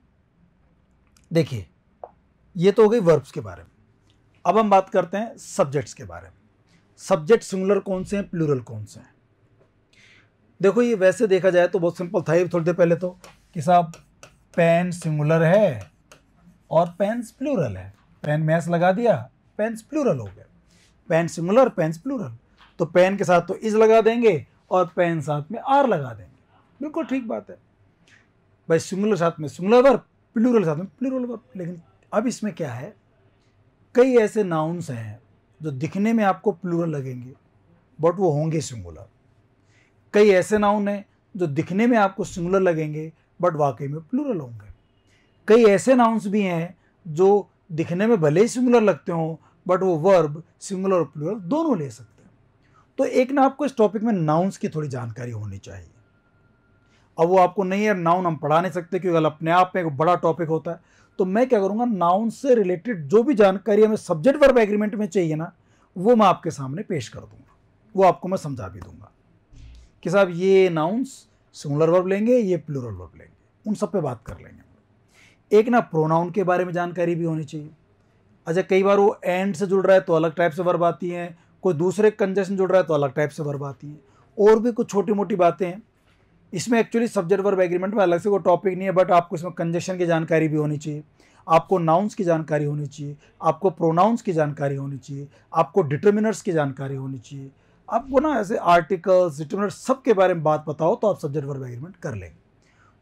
देखिए ये तो हो गई वर्ब्स के बारे में अब हम बात करते हैं सब्जेक्ट्स के बारे में सब्जेक्ट सिंगुलर कौन से हैं प्लूरल कौन से हैं देखो ये वैसे देखा जाए तो बहुत सिंपल था ये थोड़ी देर पहले तो कि साहब पेन सिंगुलर है और पेन्स प्लूरल है पेन मैस लगा दिया पेन्स प्लूरल हो गया पेन सिंगुलर पेन्स प्लूरल तो पेन के साथ तो इज लगा देंगे और पेन साथ में आर लगा देंगे बिल्कुल ठीक बात है भाई सिंगुलर साथ में सिंगुलर वर्ब प्लूरल साथ में प्लूरल वर्ब लेकिन अब इसमें क्या है कई ऐसे नाउन्स हैं जो दिखने में आपको प्लूरल लगेंगे बट वो होंगे सिंगुलर कई ऐसे नाउन हैं जो दिखने में आपको सिंगुलर लगेंगे बट वाकई में प्लूरल होंगे कई ऐसे नाउन्स भी हैं जो दिखने में भले ही सिंगुलर लगते हों बट वो वर्ब सिंगुलर और प्लूरल दोनों ले सकते हैं तो एक ना आपको इस टॉपिक में नाउन्स की थोड़ी जानकारी होनी चाहिए अब वो आपको नहीं है नाउन हम पढ़ा नहीं सकते क्योंकि अपने आप में एक बड़ा टॉपिक होता है तो मैं क्या करूँगा नाउन से रिलेटेड जो भी जानकारी हमें सब्जेक्ट वर्ब एग्रीमेंट में चाहिए ना वो मैं आपके सामने पेश कर दूँगा वो आपको मैं समझा भी दूँगा कि साहब ये नाउन्स सिंगुलर वर्ब लेंगे ये प्लूरल वर्ब लेंगे उन सब पे बात कर लेंगे हम एक ना प्रोनाउन के बारे में जानकारी भी होनी चाहिए अच्छा कई बार वो एंड से जुड़ रहा है तो अलग टाइप से वर्ब आती हैं कोई दूसरे कंजेशन जुड़ रहा है तो अलग टाइप से वर्ब आती हैं और भी कुछ छोटी मोटी बातें हैं इसमें एक्चुअली सब्जेक्ट वर्ब एग्रीमेंट में अलग से कोई टॉपिक नहीं है बट आपको इसमें कंजेशन की जानकारी भी होनी चाहिए आपको नाउन्स की जानकारी होनी चाहिए आपको प्रोनाउंस की जानकारी होनी चाहिए आपको डिटर्मिनर्स की जानकारी होनी चाहिए आपको ना ऐसे आर्टिकल्स रिटर्नर सब के बारे में बात बताओ तो आप सब्जेक्ट वर्ब एग्रीमेंट कर लेंगे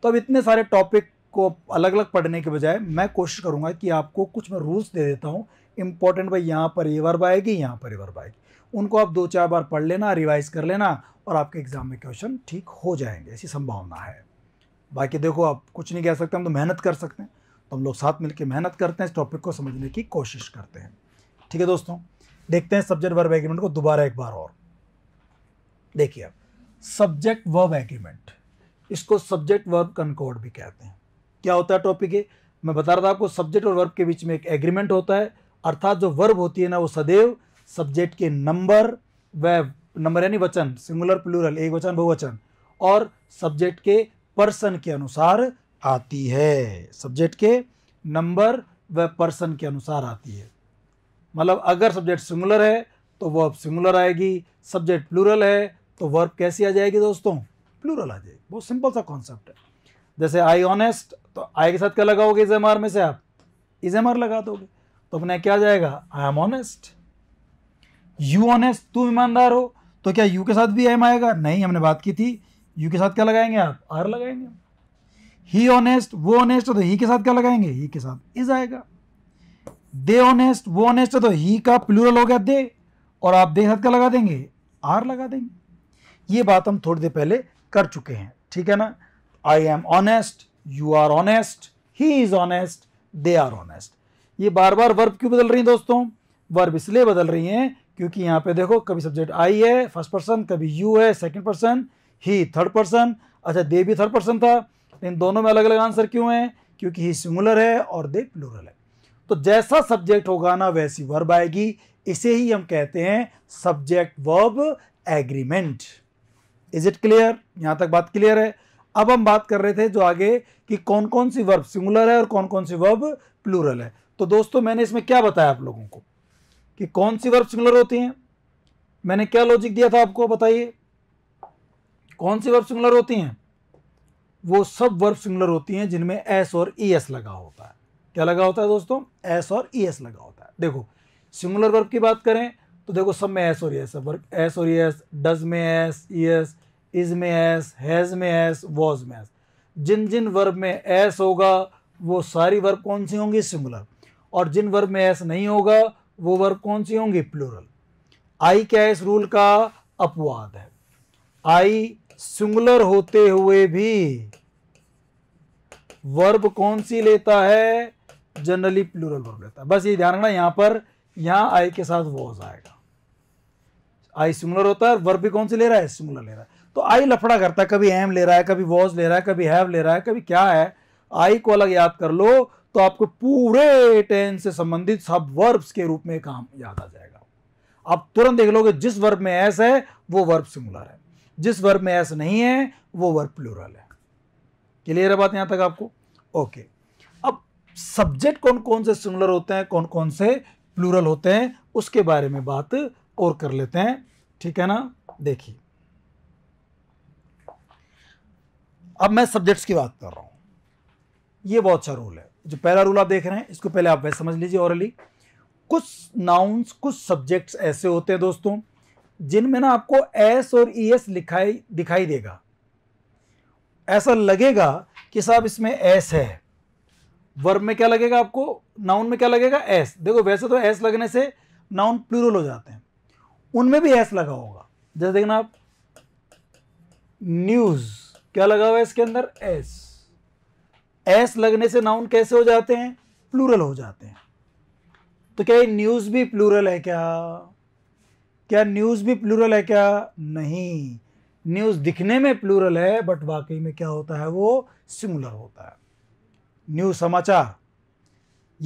तो अब इतने सारे टॉपिक को अलग अलग पढ़ने के बजाय मैं कोशिश करूँगा कि आपको कुछ मैं रूल्स दे देता हूँ इंपॉर्टेंट भाई यहाँ पर ये वर्ब आएगी यहाँ पर ये वर्ब आएगी उनको आप दो चार बार पढ़ लेना रिवाइज कर लेना और आपके एग्ज़ाम में क्वेश्चन ठीक हो जाएंगे ऐसी संभावना है बाकी देखो आप कुछ नहीं कह सकते हम तो मेहनत कर सकते हैं तो हम लोग साथ मिलकर मेहनत करते हैं इस टॉपिक को समझने की कोशिश करते हैं ठीक है दोस्तों देखते हैं सब्जेक्ट वर्ब एग्रीमेंट को दोबारा एक बार और देखिए अब सब्जेक्ट वर्ब एग्रीमेंट इसको सब्जेक्ट वर्ब कंकॉर्ड भी कहते हैं क्या होता है टॉपिक ये मैं बता रहा था आपको सब्जेक्ट और वर्ब के बीच में एक एग्रीमेंट होता है अर्थात जो वर्ब होती है ना वो सदैव सब्जेक्ट के नंबर व नंबर यानी वचन सिंगुलर प्लूरल एक वचन बहुवचन और सब्जेक्ट के पर्सन के अनुसार आती है सब्जेक्ट के नंबर व पर्सन के अनुसार आती है मतलब अगर सब्जेक्ट सिंगुलर है तो वह सिंगुलर आएगी सब्जेक्ट प्लूरल है तो वर्ब कैसी आ जाएगी दोस्तों प्लूरल आ जाएगी बहुत सिंपल सा कॉन्सेप्ट है जैसे आई ऑनेस्ट तो आई के साथ क्या लगाओगे इज एम आर में से आप इज एम आर लगा दोगे तो अपने क्या जाएगा I am honest you honest तुम ईमानदार हो तो क्या यू के साथ भी एम आएगा नहीं हमने बात की थी यू के साथ क्या लगाएंगे आप आर लगाएंगे ही ऑनेस्ट वो ऑनेस्ट तो ही के साथ क्या लगाएंगे ही के साथ इज आएगा दे ऑनेस्ट वो ऑनेस्ट तो ही का प्लूरल हो गया दे और आप दे के साथ क्या लगा देंगे आर लगा देंगे ये बात हम थोड़ी देर पहले कर चुके हैं ठीक है ना I am honest you are honest he is honest they are honest ये बार बार वर्ब क्यों बदल रही हैं दोस्तों वर्ब इसलिए बदल रही हैं क्योंकि यहाँ पे देखो कभी सब्जेक्ट आई है फर्स्ट पर्सन कभी यू है second person he third person अच्छा दे भी थर्ड पर्सन था इन दोनों में अलग अलग आंसर क्यों है क्योंकि ही सिंगुलर है और दे प्लूरल है तो जैसा सब्जेक्ट होगा ना वैसी वर्ब आएगी इसे ही हम कहते हैं subject verb agreement is it clear यहाँ तक बात क्लियर है अब हम बात कर रहे थे जो आगे कि कौन कौन सी वर्ब सिंगुलर है और कौन कौन सी वर्ब प्लूरल है तो दोस्तों मैंने इसमें क्या बताया आप लोगों को कि कौन सी वर्ब सिंगुलर होती हैं मैंने क्या लॉजिक दिया था आपको बताइए कौन सी वर्ब सिंगुलर होती हैं वो सब वर्ब सिंगुलर होती हैं जिनमें एस और ई एस लगा होता है क्या लगा होता है दोस्तों एस और ई एस लगा होता है देखो सिंगुलर वर्ब की बात करें तो देखो सब में एस और ई एस वर्ग एस और ई एस डज में एस ई एस इज में एस हैज़ में एस वॉज में एस जिन जिन वर्ब में एस होगा वो सारी वर्ब कौन सी होंगी सिंगुलर और जिन वर्ब में एस नहीं होगा वो वर्ब कौन सी होंगी प्लूरल आई क्या इस रूल का अपवाद है आई सिंगुलर होते हुए भी वर्ब कौन सी लेता है जनरली प्लूरल वर्ब लेता है बस ये ध्यान रखना यहां पर यहां आई के साथ वॉज आएगा आई सिंगुलर होता है वर्ब भी कौन सी ले रहा है सिंगुलर ले रहा है तो आई लफड़ा करता है कभी एम ले रहा है कभी वॉज ले रहा है कभी हैव ले रहा है कभी क्या है आई को अलग याद कर लो तो आपको पूरे टेंस से संबंधित सब वर्ब्स के रूप में काम याद आ जाएगा आप तुरंत देख लोगे जिस वर्ब में एस है वो वर्ब सिंगुलर है जिस वर्ब में एस नहीं है वो वर्ब प्लूरल है क्लियर है बात यहाँ तक आपको ओके अब सब्जेक्ट कौन कौन से सिंगुलर होते हैं कौन कौन से प्लूरल होते हैं उसके बारे में बात और कर लेते हैं ठीक है ना देखिए अब मैं सब्जेक्ट्स की बात कर रहा हूँ ये बहुत अच्छा रूल है जो पहला रूल आप देख रहे हैं इसको पहले आप वैसे समझ लीजिए औरली कुछ नाउन्स कुछ सब्जेक्ट्स ऐसे होते हैं दोस्तों जिनमें ना आपको एस और ई e एस लिखाई दिखाई देगा ऐसा लगेगा कि साहब इसमें एस है वर्ब में क्या लगेगा आपको नाउन में क्या लगेगा एस देखो वैसे तो एस लगने से नाउन प्लूरल हो जाते हैं उनमें भी एस लगा होगा जैसे देखना आप न्यूज़ क्या लगा हुआ है इसके अंदर एस एस लगने से नाउन कैसे हो जाते हैं प्लूरल हो जाते हैं तो क्या न्यूज़ भी प्लूरल है क्या क्या न्यूज़ भी प्लूरल है क्या नहीं न्यूज़ दिखने में प्लूरल है बट वाकई में क्या होता है वो सिमुलर होता है न्यूज़ समाचार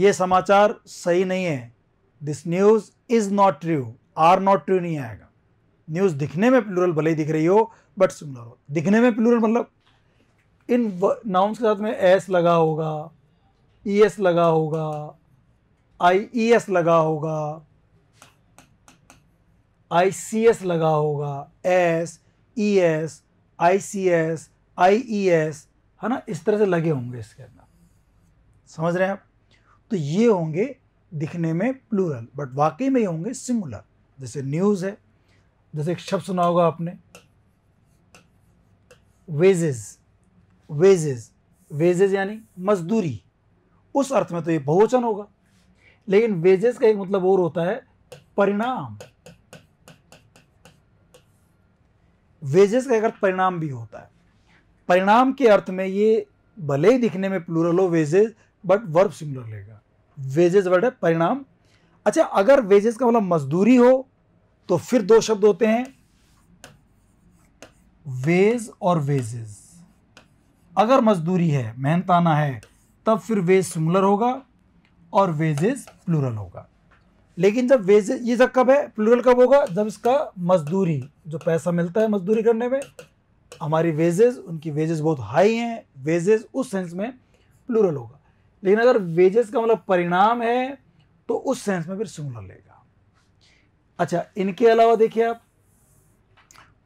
ये समाचार सही नहीं है this news is not true are not true नहीं आएगा न्यूज़ दिखने में प्लूरल भले ही दिख रही हो बट सिमिलर हो दिखने में प्लूरल मतलब इन नाउन्स के साथ में एस लगा होगा ई एस लगा होगा आई ई एस लगा होगा आई सी एस लगा होगा S E S I C S I E S है ना इस तरह से लगे होंगे इसके अंदर समझ रहे हैं आप तो ये होंगे दिखने में प्लूरल बट वाकई में ये होंगे सिंगुलर जैसे न्यूज़ है जैसे एक शब्द सुना होगा आपने वेजेज वेजेज वेजेज यानी मजदूरी उस अर्थ में तो ये बहुवचन होगा लेकिन वेजेस का एक मतलब और होता है परिणाम वेजेस का एक अर्थ परिणाम भी होता है परिणाम के अर्थ में ये भले ही दिखने में प्लूरल हो वेजेज बट वर्ब सिमिलर लेगा वेजेज वर्ड है परिणाम अच्छा अगर वेजेस का मतलब मजदूरी हो तो फिर दो शब्द होते हैं वेज और वेजेस अगर मजदूरी है मेहनताना है तब फिर वेज सिमुलर होगा और वेजेस प्लूरल होगा लेकिन जब वेज ये जब कब है प्लूरल कब होगा जब इसका मजदूरी जो पैसा मिलता है मजदूरी करने में हमारी वेजेस उनकी वेजेस बहुत हाई हैं वेजेस उस सेंस में प्लूरल होगा लेकिन अगर वेजेस का मतलब परिणाम है तो उस सेंस में फिर सिमुलर लेगा अच्छा इनके अलावा देखिए आप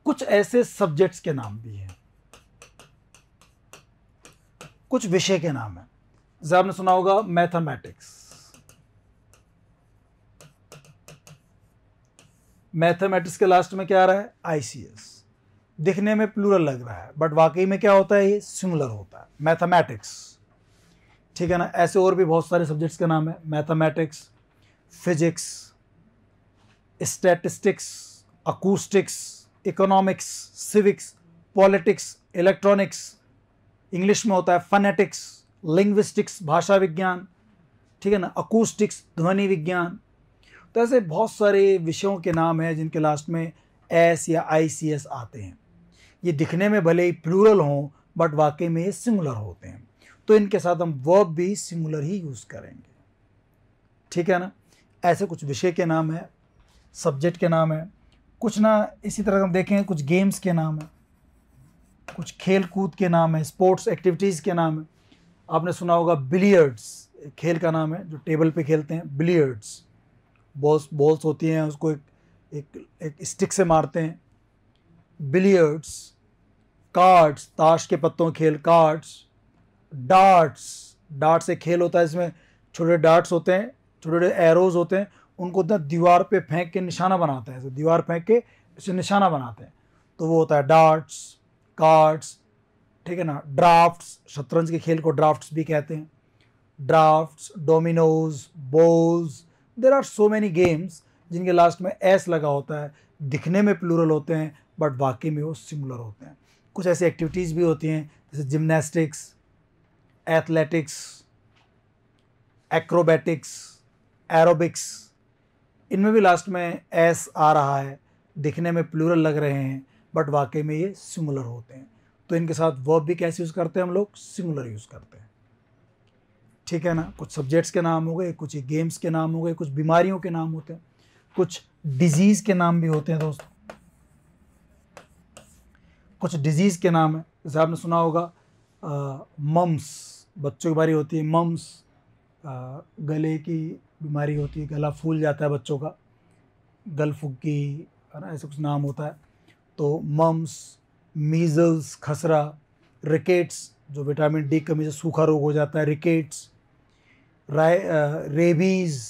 कुछ ऐसे सब्जेक्ट्स के नाम भी हैं कुछ विषय के नाम हैं जैसे आपने सुना होगा मैथमेटिक्स मैथमेटिक्स के लास्ट में क्या आ रहा है आईसीएस दिखने में प्लूरल लग रहा है बट वाकई में क्या होता है ये सिमुलर होता है मैथमेटिक्स ठीक है ना ऐसे और भी बहुत सारे सब्जेक्ट्स के नाम है mathematics physics statistics acoustics economics civics politics electronics English में होता है फनेटिक्स लिंग्विस्टिक्स भाषा विज्ञान ठीक है ना अकूस्टिक्स ध्वनि विज्ञान तो ऐसे बहुत सारे विषयों के नाम हैं जिनके लास्ट में एस या आई सी एस आते हैं ये दिखने में भले ही प्लूरल हों बट वाकई में ये सिंगुलर होते हैं तो इनके साथ हम वर्ब भी सिंगुलर ही यूज़ करेंगे ठीक है ना ऐसे कुछ विषय के नाम हैं सब्जेक्ट के नाम हैं कुछ ना इसी तरह हम देखें कुछ गेम्स के नाम हैं कुछ खेल कूद के नाम है स्पोर्ट्स एक्टिविटीज़ के नाम है आपने सुना होगा बिलियर्ड्स खेल का नाम है जो टेबल पे खेलते हैं बिलियर्ड्स बॉल्स बॉल्स होती हैं उसको एक एक एक स्टिक से मारते हैं बिलियर्ड्स कार्ड्स ताश के पत्तों खेल कार्ड्स डार्ट्स डार्ट्स एक खेल होता है इसमें छोटे डार्ट्स होते हैं छोटे छोटे एरोज होते हैं उनको होता है दीवार पे फेंक के निशाना बनाते हैं दीवार फेंक के इसे निशाना बनाते हैं तो वो होता है डार्ट्स कार्ड्स ठीक है ना ड्राफ्ट्स शतरंज के खेल को ड्राफ्ट्स भी कहते हैं drafts dominoes bowls there are so many games जिनके लास्ट में एस लगा होता है दिखने में प्लूरल होते हैं बट वाकई में वो सिमुलर होते हैं कुछ ऐसी एक्टिविटीज़ भी होती हैं जैसे जिमनास्टिक्स एथलेटिक्स एक्रोबैटिक्स एरोबिक्स इनमें भी लास्ट में एस आ रहा है दिखने में प्लूरल लग रहे हैं बट वाकई में ये सिमुलर होते हैं तो इनके साथ वर्ब भी कैसे यूज़ करते हैं हम लोग सिमुलर यूज़ करते हैं ठीक है ना कुछ सब्जेक्ट्स के नाम हो गए कुछ गेम्स के नाम हो गए कुछ बीमारियों के नाम होते हैं कुछ डिजीज़ के नाम भी होते हैं दोस्तों कुछ डिजीज़ के नाम है जैसे आपने सुना होगा मम्स बच्चों की बारी होती है मम्स गले की बीमारी होती है गला फूल जाता है बच्चों का गल फुग्गी है ना ऐसा कुछ नाम होता है तो मम्स मीजल्स खसरा रिकेट्स जो विटामिन डी कमी से सूखा रोग हो जाता है रिकेट्स राय रेबीज़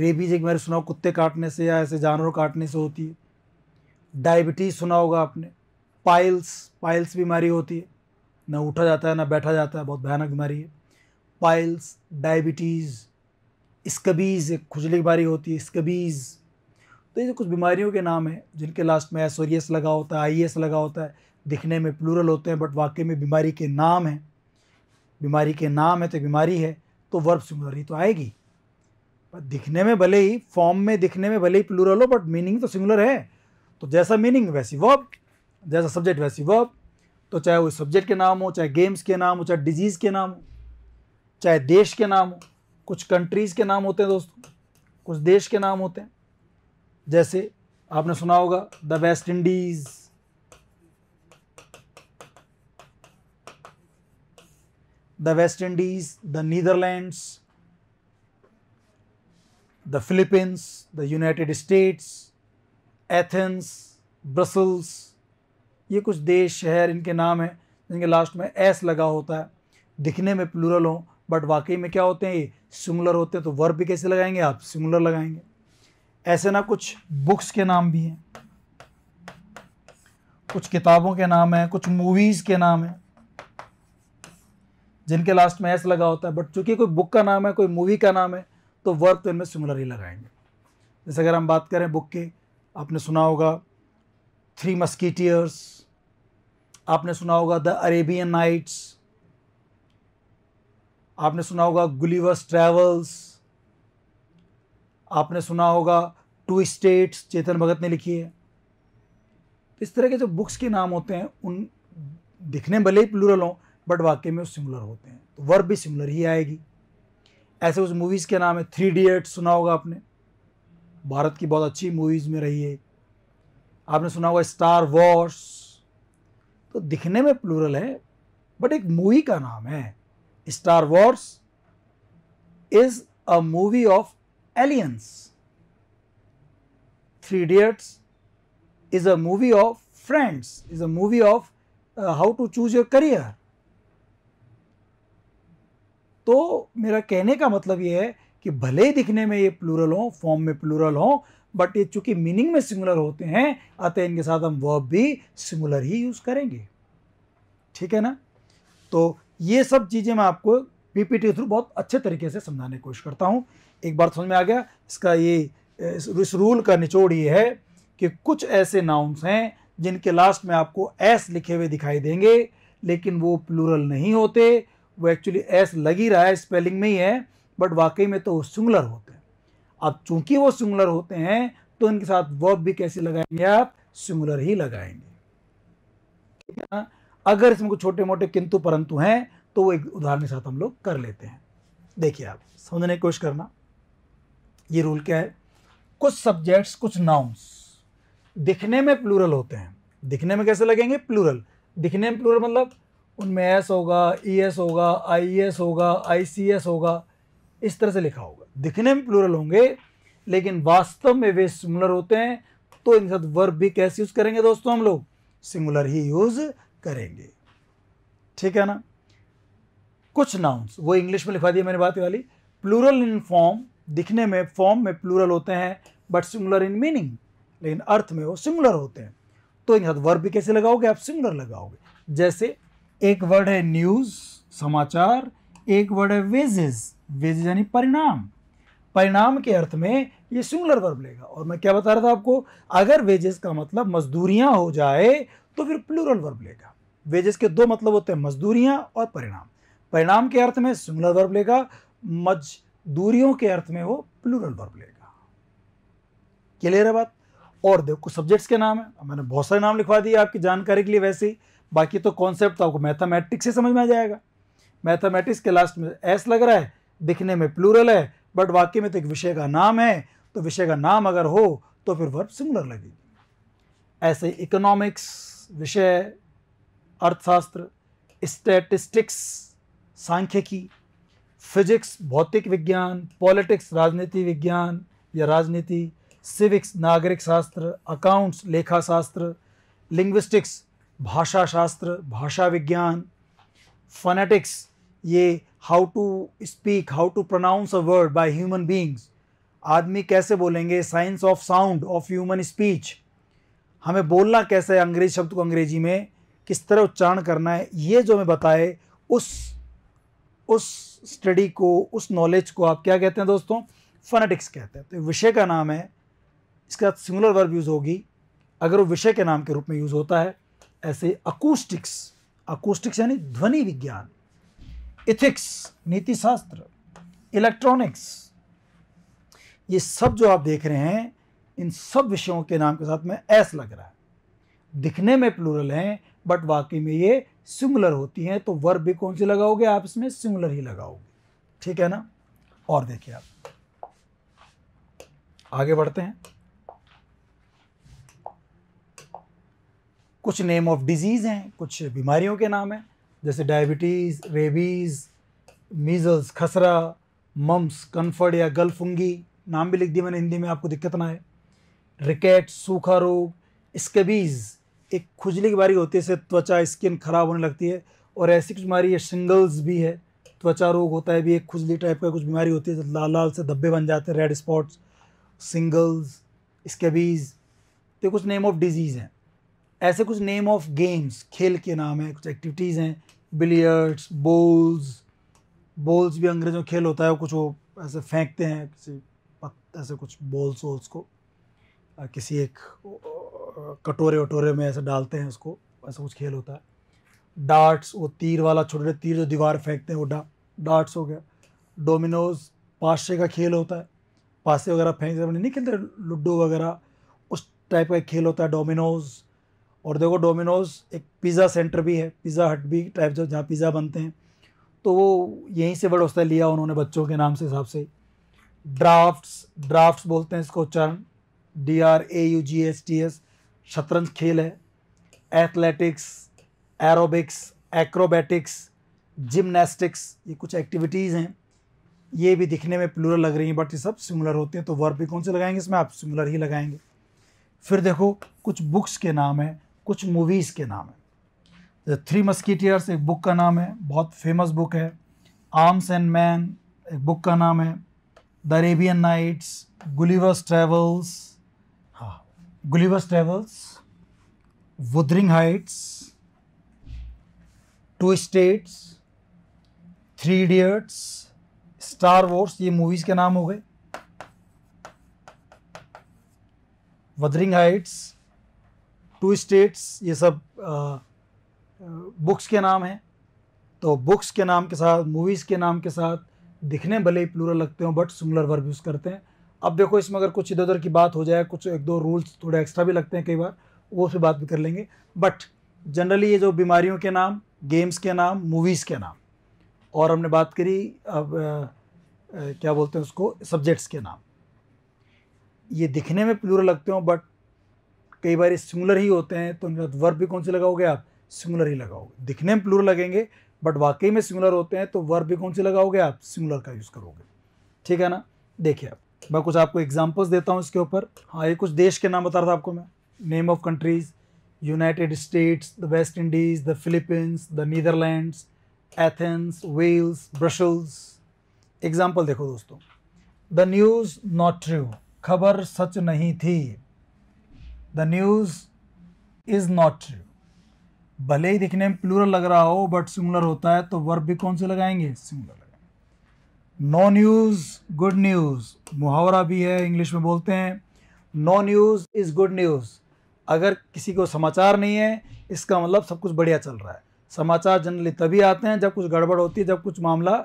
रेबीज एक बार सुना कुत्ते काटने से या ऐसे जानवर काटने से होती है डायबिटीज़ सुना होगा आपने पाइल्स पाइल्स बीमारी होती है ना उठा जाता है ना बैठा जाता है बहुत भयानक बीमारी है पाइल्स डायबिटीज़ इसकबीज़ एक खुजली बारी होती है इसकबीज़ तो ये कुछ बीमारियों के नाम हैं जिनके लास्ट में एसोरियस e लगा होता है आई e लगा होता है दिखने में प्लूरल होते हैं बट वाकई में बीमारी के नाम हैं बीमारी के नाम है तो बीमारी है तो वर्ब सिंगुलर ही तो आएगी पर दिखने में भले ही फॉर्म में दिखने में भले ही प्लूरल हो बट मीनिंग तो सिंगुलर है तो जैसा मीनिंग वैसी वर्ब जैसा सब्जेक्ट वैसी वर्ब तो चाहे वो सब्जेक्ट के नाम हो चाहे गेम्स के नाम हो चाहे डिजीज़ के नाम हो चाहे देश के नाम हो कुछ कंट्रीज़ के नाम होते हैं दोस्तों कुछ देश के नाम होते हैं जैसे आपने सुना होगा the West Indies the West Indies the Netherlands the Philippines the United States Athens Brussels ये कुछ देश शहर इनके नाम हैं जिनके लास्ट में एस लगा होता है दिखने में प्लूरल हों बट वाकई में क्या होते हैं ये सिमुलर होते हैं तो वर्ब भी कैसे लगाएंगे आप सिमुलर लगाएंगे ऐसे ना कुछ बुक्स के नाम भी हैं कुछ किताबों के नाम हैं कुछ मूवीज़ के नाम हैं जिनके लास्ट में एस लगा होता है बट चूंकि कोई बुक का नाम है कोई मूवी का नाम है तो वर्ब तो इनमें सिमुलर ही लगाएंगे जैसे अगर हम बात करें बुक के आपने सुना होगा थ्री मस्कीटियर्स आपने सुना होगा द अरेबियन नाइट्स आपने सुना होगा गुलीवर्स ट्रैवल्स आपने सुना होगा टू स्टेट्स चेतन भगत ने लिखी है तो इस तरह के जो बुक्स के नाम होते हैं उन दिखने भले ही प्लूरल हों बट वाक्य में वो सिमुलर होते हैं तो वर्ब भी सिमिलर ही आएगी ऐसे उस मूवीज़ के नाम है थ्री इडियट सुना होगा आपने भारत की बहुत अच्छी मूवीज़ में रही है आपने सुना होगा स्टार वॉर्स तो दिखने में प्लूरल है बट एक मूवी का नाम है Star Wars is a movie of aliens. Three Idiots is a movie of friends, is a movie of uh, how to choose your career. तो मेरा कहने का मतलब ये है कि भले ही दिखने में ये प्लूरल हो फॉर्म में प्लूरल हो बट ये चूंकि मीनिंग में सिंगुलर होते हैं अतः इनके साथ हम वर्ब भी सिंगुलर ही यूज़ करेंगे ठीक है ना तो ये सब चीज़ें मैं आपको पीपीटी के थ्रू बहुत अच्छे तरीके से समझाने की कोशिश करता हूँ एक बार समझ में आ गया इसका ये इस रूल का निचोड़ ये है कि कुछ ऐसे नाउन्स हैं जिनके लास्ट में आपको एस लिखे हुए दिखाई देंगे लेकिन वो प्लूरल नहीं होते वो एक्चुअली एस लग ही रहा है स्पेलिंग में ही है बट वाकई में तो वो सिंगुलर होते हैं अब चूंकि वो सिंगुलर होते हैं तो इनके साथ वर्ब भी कैसे लगाएंगे आप सिंगुलर ही लगाएंगे ठीक है ना अगर इसमें कुछ छोटे मोटे किंतु परंतु हैं तो वो एक उदाहरण के साथ हम लोग कर लेते हैं देखिए आप समझने की कोशिश करना ये रूल क्या है कुछ सब्जेक्ट्स कुछ नाउंस दिखने में प्लूरल होते हैं दिखने में कैसे लगेंगे प्लूरल दिखने में प्लूरल मतलब उनमें एस होगा ई एस होगा आई एस होगा आई सी एस होगा इस तरह से लिखा होगा दिखने में प्लूरल होंगे लेकिन वास्तव में वे सिमुलर होते हैं तो इनके साथ वर्ब भी कैसे यूज़ करेंगे दोस्तों हम लोग सिंगुलर ही यूज़ करेंगे ठीक है ना कुछ नाउंस वो इंग्लिश में लिखवा दिया मैंने बात वाली प्लूरल इन फॉर्म दिखने में फॉर्म में प्लूरल होते हैं बट सिंगुलर इन मीनिंग लेकिन अर्थ में वो सिमुलर होते हैं तो इनके साथ वर्ब भी कैसे लगाओगे आप सिंगुलर लगाओगे जैसे एक वर्ड है न्यूज़ समाचार एक वर्ड है वेजेज वेजेज यानी परिणाम परिणाम के अर्थ में ये सिंगुलर वर्ब लेगा और मैं क्या बता रहा था आपको अगर वेजेस का मतलब मजदूरियां हो जाए तो फिर प्लूरल वर्ब लेगा वेजेस के दो मतलब होते हैं मजदूरियाँ और परिणाम परिणाम के अर्थ में सिंगुलर वर्ब लेगा मजदूरियों के अर्थ में वो प्लूरल वर्ब लेगा क्लियर है बात और देखो सब्जेक्ट्स के नाम है मैंने बहुत सारे नाम लिखवा दिए आपकी जानकारी के लिए वैसे ही बाकी तो कॉन्सेप्ट आपको मैथमेटिक्स से समझ में आ जाएगा मैथमेटिक्स के लास्ट में एस लग रहा है दिखने में प्लूरल है बट वाक्य में तो एक विषय का नाम है तो विषय का नाम अगर हो तो फिर वर्ब सिंगुलर लगेगी ऐसे इकोनॉमिक्स विषय अर्थशास्त्र स्टैटिस्टिक्स सांख्यिकी फिजिक्स भौतिक विज्ञान पॉलिटिक्स राजनीति विज्ञान या राजनीति सिविक्स नागरिक शास्त्र अकाउंट्स लेखा शास्त्र लिंग्विस्टिक्स भाषा शास्त्र भाषा विज्ञान फनेटिक्स ये how to speak how to pronounce a word by human beings आदमी कैसे बोलेंगे science of sound of human speech हमें बोलना कैसे है अंग्रेज शब्द को अंग्रेजी में किस तरह उच्चारण करना है ये जो मैं बताए उस उस स्टडी को उस नॉलेज को आप क्या कहते हैं दोस्तों फनेटिक्स कहते हैं तो विषय का नाम है इसके साथ सिंगुलर वर्ब यूज़ होगी अगर वो विषय के नाम के रूप में यूज़ होता है ऐसे अकूस्टिक्स अकूस्टिक्स यानी ध्वनि विज्ञान इथिक्स नीतिशास्त्र इलेक्ट्रॉनिक्स ये सब जो आप देख रहे हैं इन सब विषयों के नाम के साथ में ऐस लग रहा है दिखने में प्लूरल हैं बट वाकई में ये सिमुलर होती हैं तो वर्ब भी कौन सी लगाओगे आप इसमें सिमुलर ही लगाओगे ठीक है ना और देखिए आप आगे बढ़ते हैं कुछ नेम ऑफ डिजीज़ हैं कुछ बीमारियों के नाम हैं जैसे डायबिटीज़ रेबीज़ मीज़ल्स खसरा मम्स कन्फर्ड या गलफुंगी नाम भी लिख दिए मैंने हिंदी में आपको दिक्कत ना है रिकेट सूखा रोग स्केबीज़ एक खुजली की बीमारी होती है इससे त्वचा स्किन खराब होने लगती है और ऐसी कुछ बीमारी है शिंगल्स भी है त्वचा रोग होता है भी एक खुजली टाइप का कुछ बीमारी होती है लाल लाल से धब्बे बन जाते हैं रेड स्पॉट्स सिंगल्स स्केबीज तो कुछ नेम ऑफ डिजीज़ हैं ऐसे कुछ नेम ऑफ गेम्स खेल के नाम हैं कुछ एक्टिविटीज़ हैं बिलियर्ड्स बोल्स बोल्स भी अंग्रेजों में खेल होता है कुछ वो ऐसे फेंकते हैं किसी ऐसे कुछ बॉल्स वोल्स को किसी एक कटोरे वटोरे में ऐसे डालते हैं उसको ऐसा कुछ खेल होता है डार्ट्स वो तीर वाला छोटे छोटे तीर जो दीवार फेंकते हैं वो डा डार्ट्स हो गया डोमिनोज पाशे का खेल होता है पासे वगैरह फेंक अपने नहीं खेलते लूडो वगैरह उस टाइप का खेल होता है डोमिनोज और देखो डोमिनोज एक पिज़्ज़ा सेंटर भी है पिज़्ज़ा हट भी टाइप जो जहाँ पिज़्ज़ा बनते हैं तो वो यहीं से उसका लिया उन्होंने बच्चों के नाम से हिसाब से ड्राफ्ट्स ड्राफ्ट्स बोलते हैं इसको चरण D R A U G H T S शतरंज खेल है एथलेटिक्स एरोबिक्स एक्रोबैटिक्स जिमनास्टिक्स ये कुछ एक्टिविटीज़ हैं ये भी दिखने में प्लूरल लग रही हैं बट ये सब सिमिलर होते हैं तो वर्ब भी कौन से लगाएंगे इसमें आप सिमिलर ही लगाएंगे फिर देखो कुछ बुक्स के नाम हैं कुछ मूवीज़ के नाम हैं द थ्री मस्कीटियर्स एक बुक का नाम है बहुत फेमस बुक है आर्म्स एंड मैन एक बुक का नाम है the Arabian Nights Gulliver's Travels Gulliver's Travels Wuthering Heights two states three idiots star wars ये मूवीज़ के नाम हो गए वदरिंग हाइट्स टू स्टेट्स ये सब आ, बुक्स के नाम हैं तो बुक्स के नाम के साथ मूवीज़ के नाम के साथ दिखने भले ही प्लूरल लगते हो बट सिंगुलर वर्ब यूज़ करते हैं अब देखो इसमें अगर कुछ इधर उधर की बात हो जाए कुछ एक दो रूल्स थोड़े एक्स्ट्रा भी लगते हैं कई बार वो फिर बात भी कर लेंगे बट जनरली ये जो बीमारियों के नाम गेम्स के नाम मूवीज़ के नाम और हमने बात करी अब आ, आ, क्या बोलते हैं उसको सब्जेक्ट्स के नाम ये दिखने में प्लूर लगते हो बट कई बार सिमुलर ही होते हैं तो उनके साथ वर्ब भी कौन से लगाओगे आप सिमुलर ही लगाओगे दिखने में प्लूर लगेंगे बट वाकई में सिमुलर होते हैं तो वर्ब भी कौन से लगाओगे आप सिमुलर का यूज़ करोगे ठीक है ना देखिए आप मैं कुछ आपको एग्जाम्पल्स देता हूँ इसके ऊपर हाँ ये कुछ देश के नाम बता रहा था आपको मैं name of countries United States the West Indies the Philippines the Netherlands Athens Wales Brussels example देखो दोस्तों द न्यूज़ नॉट ट्रू खबर सच नहीं थी the news is not true भले ही दिखने में प्लूरल लग रहा हो बट सिमुलर होता है तो वर्ब भी कौन से लगाएंगे singular no news good news मुहावरा भी है इंग्लिश में बोलते हैं no news is good news अगर किसी को समाचार नहीं है इसका मतलब सब कुछ बढ़िया चल रहा है समाचार जनरली तभी आते हैं जब कुछ गड़बड़ होती है जब कुछ मामला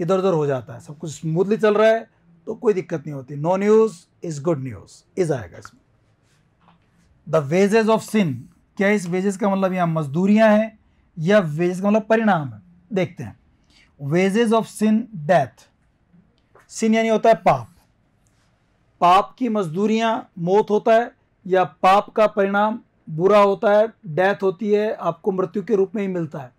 इधर उधर हो जाता है सब कुछ स्मूथली चल रहा है तो कोई दिक्कत नहीं होती no news is good news is आएगा इसमें द वेजेज ऑफ सिन क्या इस वेजेस का मतलब यहाँ मजदूरियाँ हैं या वेजेस का मतलब परिणाम है देखते हैं wages of sin death sin यानी होता है पाप पाप की मजदूरियां मौत होता है या पाप का परिणाम बुरा होता है डेथ होती है आपको मृत्यु के रूप में ही मिलता है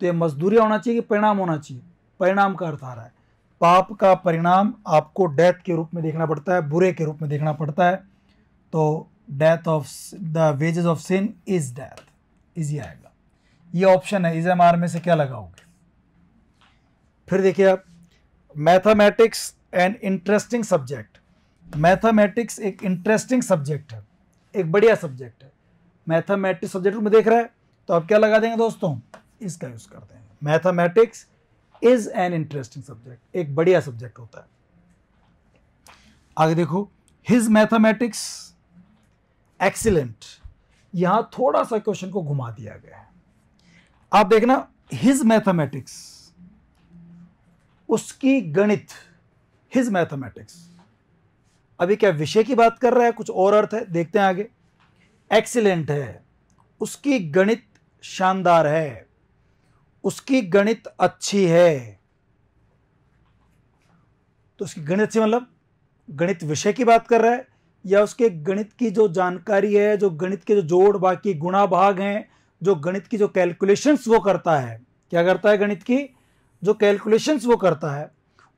तो ये मजदूरियाँ होना चाहिए कि परिणाम होना चाहिए परिणाम का अर्थ आ रहा है पाप का परिणाम आपको डेथ के रूप में देखना पड़ता है बुरे के रूप में देखना पड़ता है तो death of the wages of sin is death is आएगा ये ऑप्शन है इज एम आर में से क्या लगाओगे फिर देखिए आप mathematics an interesting subject mathematics एक इंटरेस्टिंग सब्जेक्ट है एक बढ़िया सब्जेक्ट है मैथामेटिक्स सब्जेक्ट में देख रहा है तो आप क्या लगा देंगे दोस्तों इसका यूज़ कर देंगे mathematics is an interesting subject एक बढ़िया सब्जेक्ट होता है आगे देखो हिज मैथामेटिक्स एक्सीलेंट यहां थोड़ा सा क्वेश्चन को घुमा दिया गया है आप देखना हिज मैथमेटिक्स उसकी गणित हिज मैथमेटिक्स अभी क्या विषय की बात कर रहा है कुछ और अर्थ है देखते हैं आगे एक्सीलेंट है उसकी गणित शानदार है उसकी गणित अच्छी है तो उसकी गणित अच्छी मतलब गणित विषय की बात कर रहा है या उसके गणित की जो जानकारी है जो गणित के जो जोड़ बाकी गुणा भाग हैं जो गणित की जो कैलकुलेशंस वो करता है क्या करता है गणित की जो कैलकुलेशंस वो करता है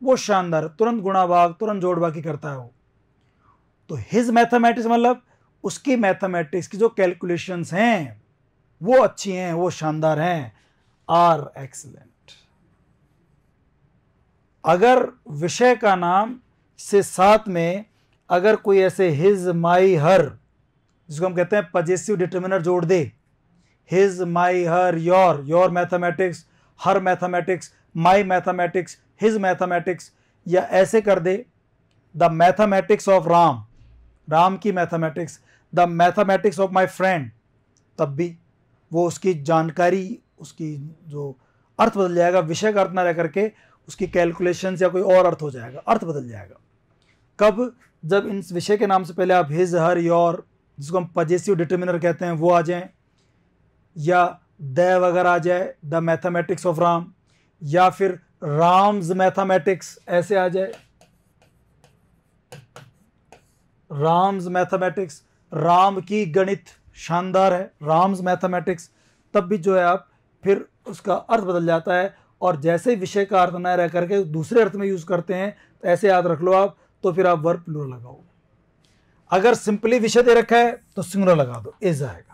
वो शानदार तुरंत गुणाबाग तुरंत जोड़ की करता है वो तो हिज मैथमेटिक्स मतलब उसकी मैथमेटिक्स की जो कैलकुलेशंस हैं वो अच्छी हैं वो शानदार हैं आर एक्सलेंट अगर विषय का नाम से साथ में अगर कोई ऐसे हिज माई हर जिसको हम कहते हैं पजेसिव डिटर्मिनर जोड़ दे his my her your your mathematics her mathematics my mathematics his mathematics या ऐसे कर दे the mathematics of Ram Ram की mathematics the mathematics of my friend तब भी वो उसकी जानकारी उसकी जो अर्थ बदल जाएगा विषय का अर्थ ना रह करके उसकी कैलकुलेशन या कोई और अर्थ हो जाएगा अर्थ बदल जाएगा कब जब इन विषय के नाम से पहले आप हिज हर योर जिसको हम पजेसिव डिटर्मिनर कहते हैं वो आ जाएं या द वगैरह आ जाए द मैथामेटिक्स ऑफ राम या फिर राम्स मैथमेटिक्स ऐसे आ जाए राम्स मैथमेटिक्स राम की गणित शानदार है राम्स मैथमेटिक्स तब भी जो है आप फिर उसका अर्थ बदल जाता है और जैसे विषय का अर्थ न रह करके दूसरे अर्थ में यूज़ करते हैं तो ऐसे याद रख लो आप तो फिर आप वर्ब प्लूर लगाओ अगर सिंपली विषय दे रखा है तो सिंगुलर लगा दो इज आएगा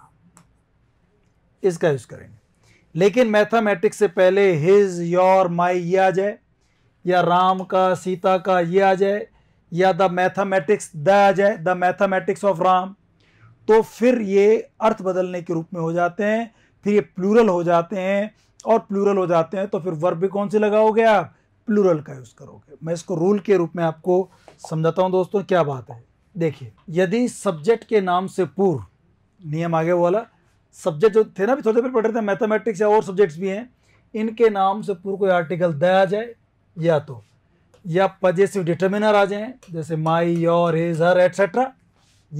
इसका यूज़ करेंगे लेकिन मैथमेटिक्स से पहले हिज योर माई ये आ जाए या राम का सीता का ये आ जाए या द मैथमेटिक्स द आ जाए द मैथमेटिक्स ऑफ राम तो फिर ये अर्थ बदलने के रूप में हो जाते हैं फिर ये प्लूरल हो जाते हैं और प्लूरल हो जाते हैं तो फिर वर्ब भी कौन से लगाओगे आप प्लूरल का यूज़ करोगे मैं इसको रूल के रूप में आपको समझाता हूँ दोस्तों क्या बात है देखिए यदि सब्जेक्ट के नाम से पूर्व नियम आगे वाला सब्जेक्ट जो थे ना भी थोड़े देर पढ़ रहे थे मैथमेटिक्स या और सब्जेक्ट्स भी हैं इनके नाम से पूर्व कोई आर्टिकल द आ जाए या तो या पजेसिव डिटर्मिनर आ जाए जैसे my your his her etcetera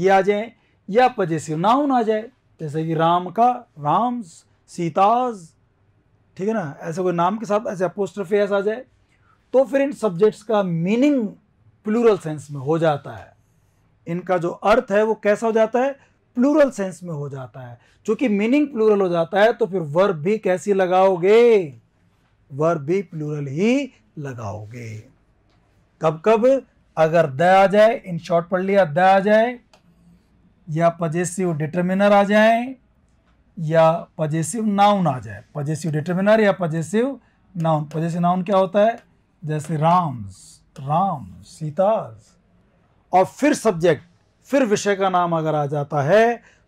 ये आ जाए या पजेसिव नाउन आ जाए जैसे कि राम का राम्स सीताज ठीक है ना ऐसे कोई नाम के साथ ऐसे अपोस्ट्रफेस आ जाए तो फिर इन सब्जेक्ट्स का मीनिंग प्लूरल सेंस में हो जाता है इनका जो अर्थ है वो कैसा हो जाता है प्लूरल सेंस में हो जाता है चूंकि मीनिंग प्लूरल हो जाता है तो फिर वर्ब भी कैसी लगाओगे वर्ब भी प्लूरल ही लगाओगे कब कब अगर द आ जाए इन शॉर्ट पढ़ लिया द आ जाए या पजेसिव डिटर्मिनर आ जाए या पजेसिव नाउन आ जाए पजेसिव डिटर्मिनर या पजेसिव नाउन पजेसिव नाउन क्या होता है जैसे राम्स राम सीताज और फिर सब्जेक्ट फिर विषय का नाम अगर आ जाता है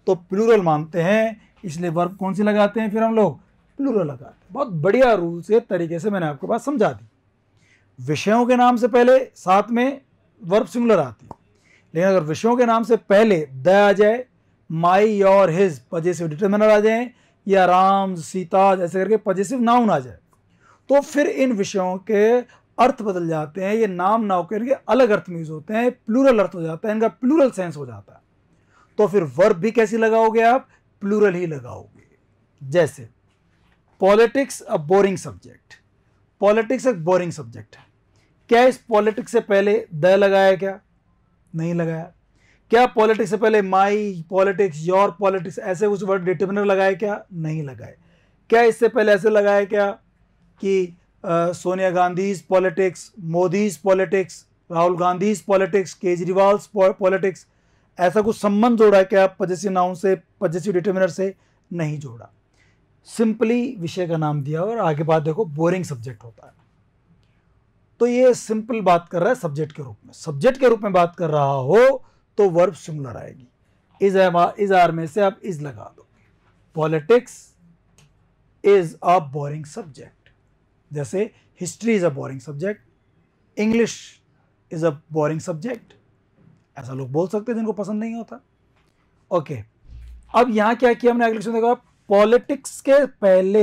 तो प्लूरल मानते हैं इसलिए वर्ब कौन सी लगाते हैं फिर हम लोग प्लूरल लगाते हैं बहुत बढ़िया रूल से तरीके से मैंने आपको बात समझा दी विषयों के नाम से पहले साथ में वर्ब सिंगुलर आती है लेकिन अगर विषयों के नाम से पहले द आ जाए माई और हिज पजेसिव डिटर्मिनर आ जाए या राम सीता ऐसे करके पजेसिव नाउन आ जाए तो फिर इन विषयों के अर्थ बदल जाते हैं ये नाम नाउकर के अलग अर्थ में यूज होते हैं प्लूरल अर्थ हो जाता है इनका प्लूरल सेंस हो जाता है तो फिर वर्ब भी कैसी लगाओगे आप प्लूरल ही लगाओगे जैसे politics a boring subject politics एक बोरिंग सब्जेक्ट है क्या इस पॉलिटिक्स से पहले द लगाया क्या नहीं लगाया क्या पॉलिटिक्स से पहले माई पॉलिटिक्स योर पॉलिटिक्स ऐसे कुछ वर्ड डिटर्मिनर लगाए क्या नहीं लगाए क्या इससे पहले ऐसे लगाए क्या कि Sonia Gandhi's politics Modi's politics Rahul Gandhi politics Kejriwal politics ऐसा कुछ संबंध जोड़ा है क्या पजेसिव नाउन से पजेसिव डिटर्मिनर से नहीं जोड़ा सिंपली विषय का नाम दिया और आगे बात देखो बोरिंग सब्जेक्ट होता है तो ये सिंपल बात कर रहा है सब्जेक्ट के रूप में सब्जेक्ट के रूप में बात कर रहा हो तो वर्ब सिमुलर आएगी इज इज आर में से आप इज लगा दो politics is a boring subject जैसे history is a boring subject English is a boring subject ऐसा लोग बोल सकते हैं जिनको पसंद नहीं होता ओके okay. अब यहाँ क्या किया हमने अगले क्वेश्चन देखा पॉलिटिक्स के पहले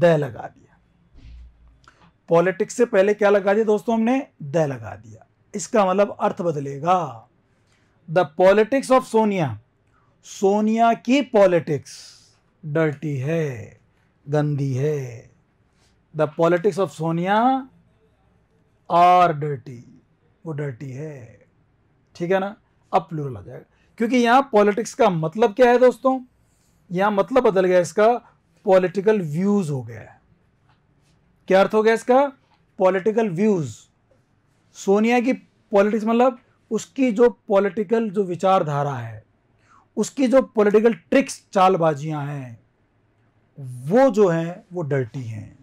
द लगा दिया पॉलिटिक्स से पहले क्या लगा दिया दोस्तों हमने द लगा दिया इसका मतलब अर्थ बदलेगा the politics of Sonia Sonia की पॉलिटिक्स डर्टी है गंदी है the politics of Sonia are dirty वो डर्टी है ठीक है ना अब प्लूरल आ जाएगा क्योंकि यहां पॉलिटिक्स का मतलब क्या है दोस्तों यहां मतलब बदल गया इसका पॉलिटिकल व्यूज हो गया है क्या अर्थ हो गया इसका पॉलिटिकल व्यूज सोनिया की पॉलिटिक्स मतलब उसकी जो पॉलिटिकल जो विचारधारा है उसकी जो पॉलिटिकल ट्रिक्स चालबाजियां हैं वो जो हैं वो डर्टी हैं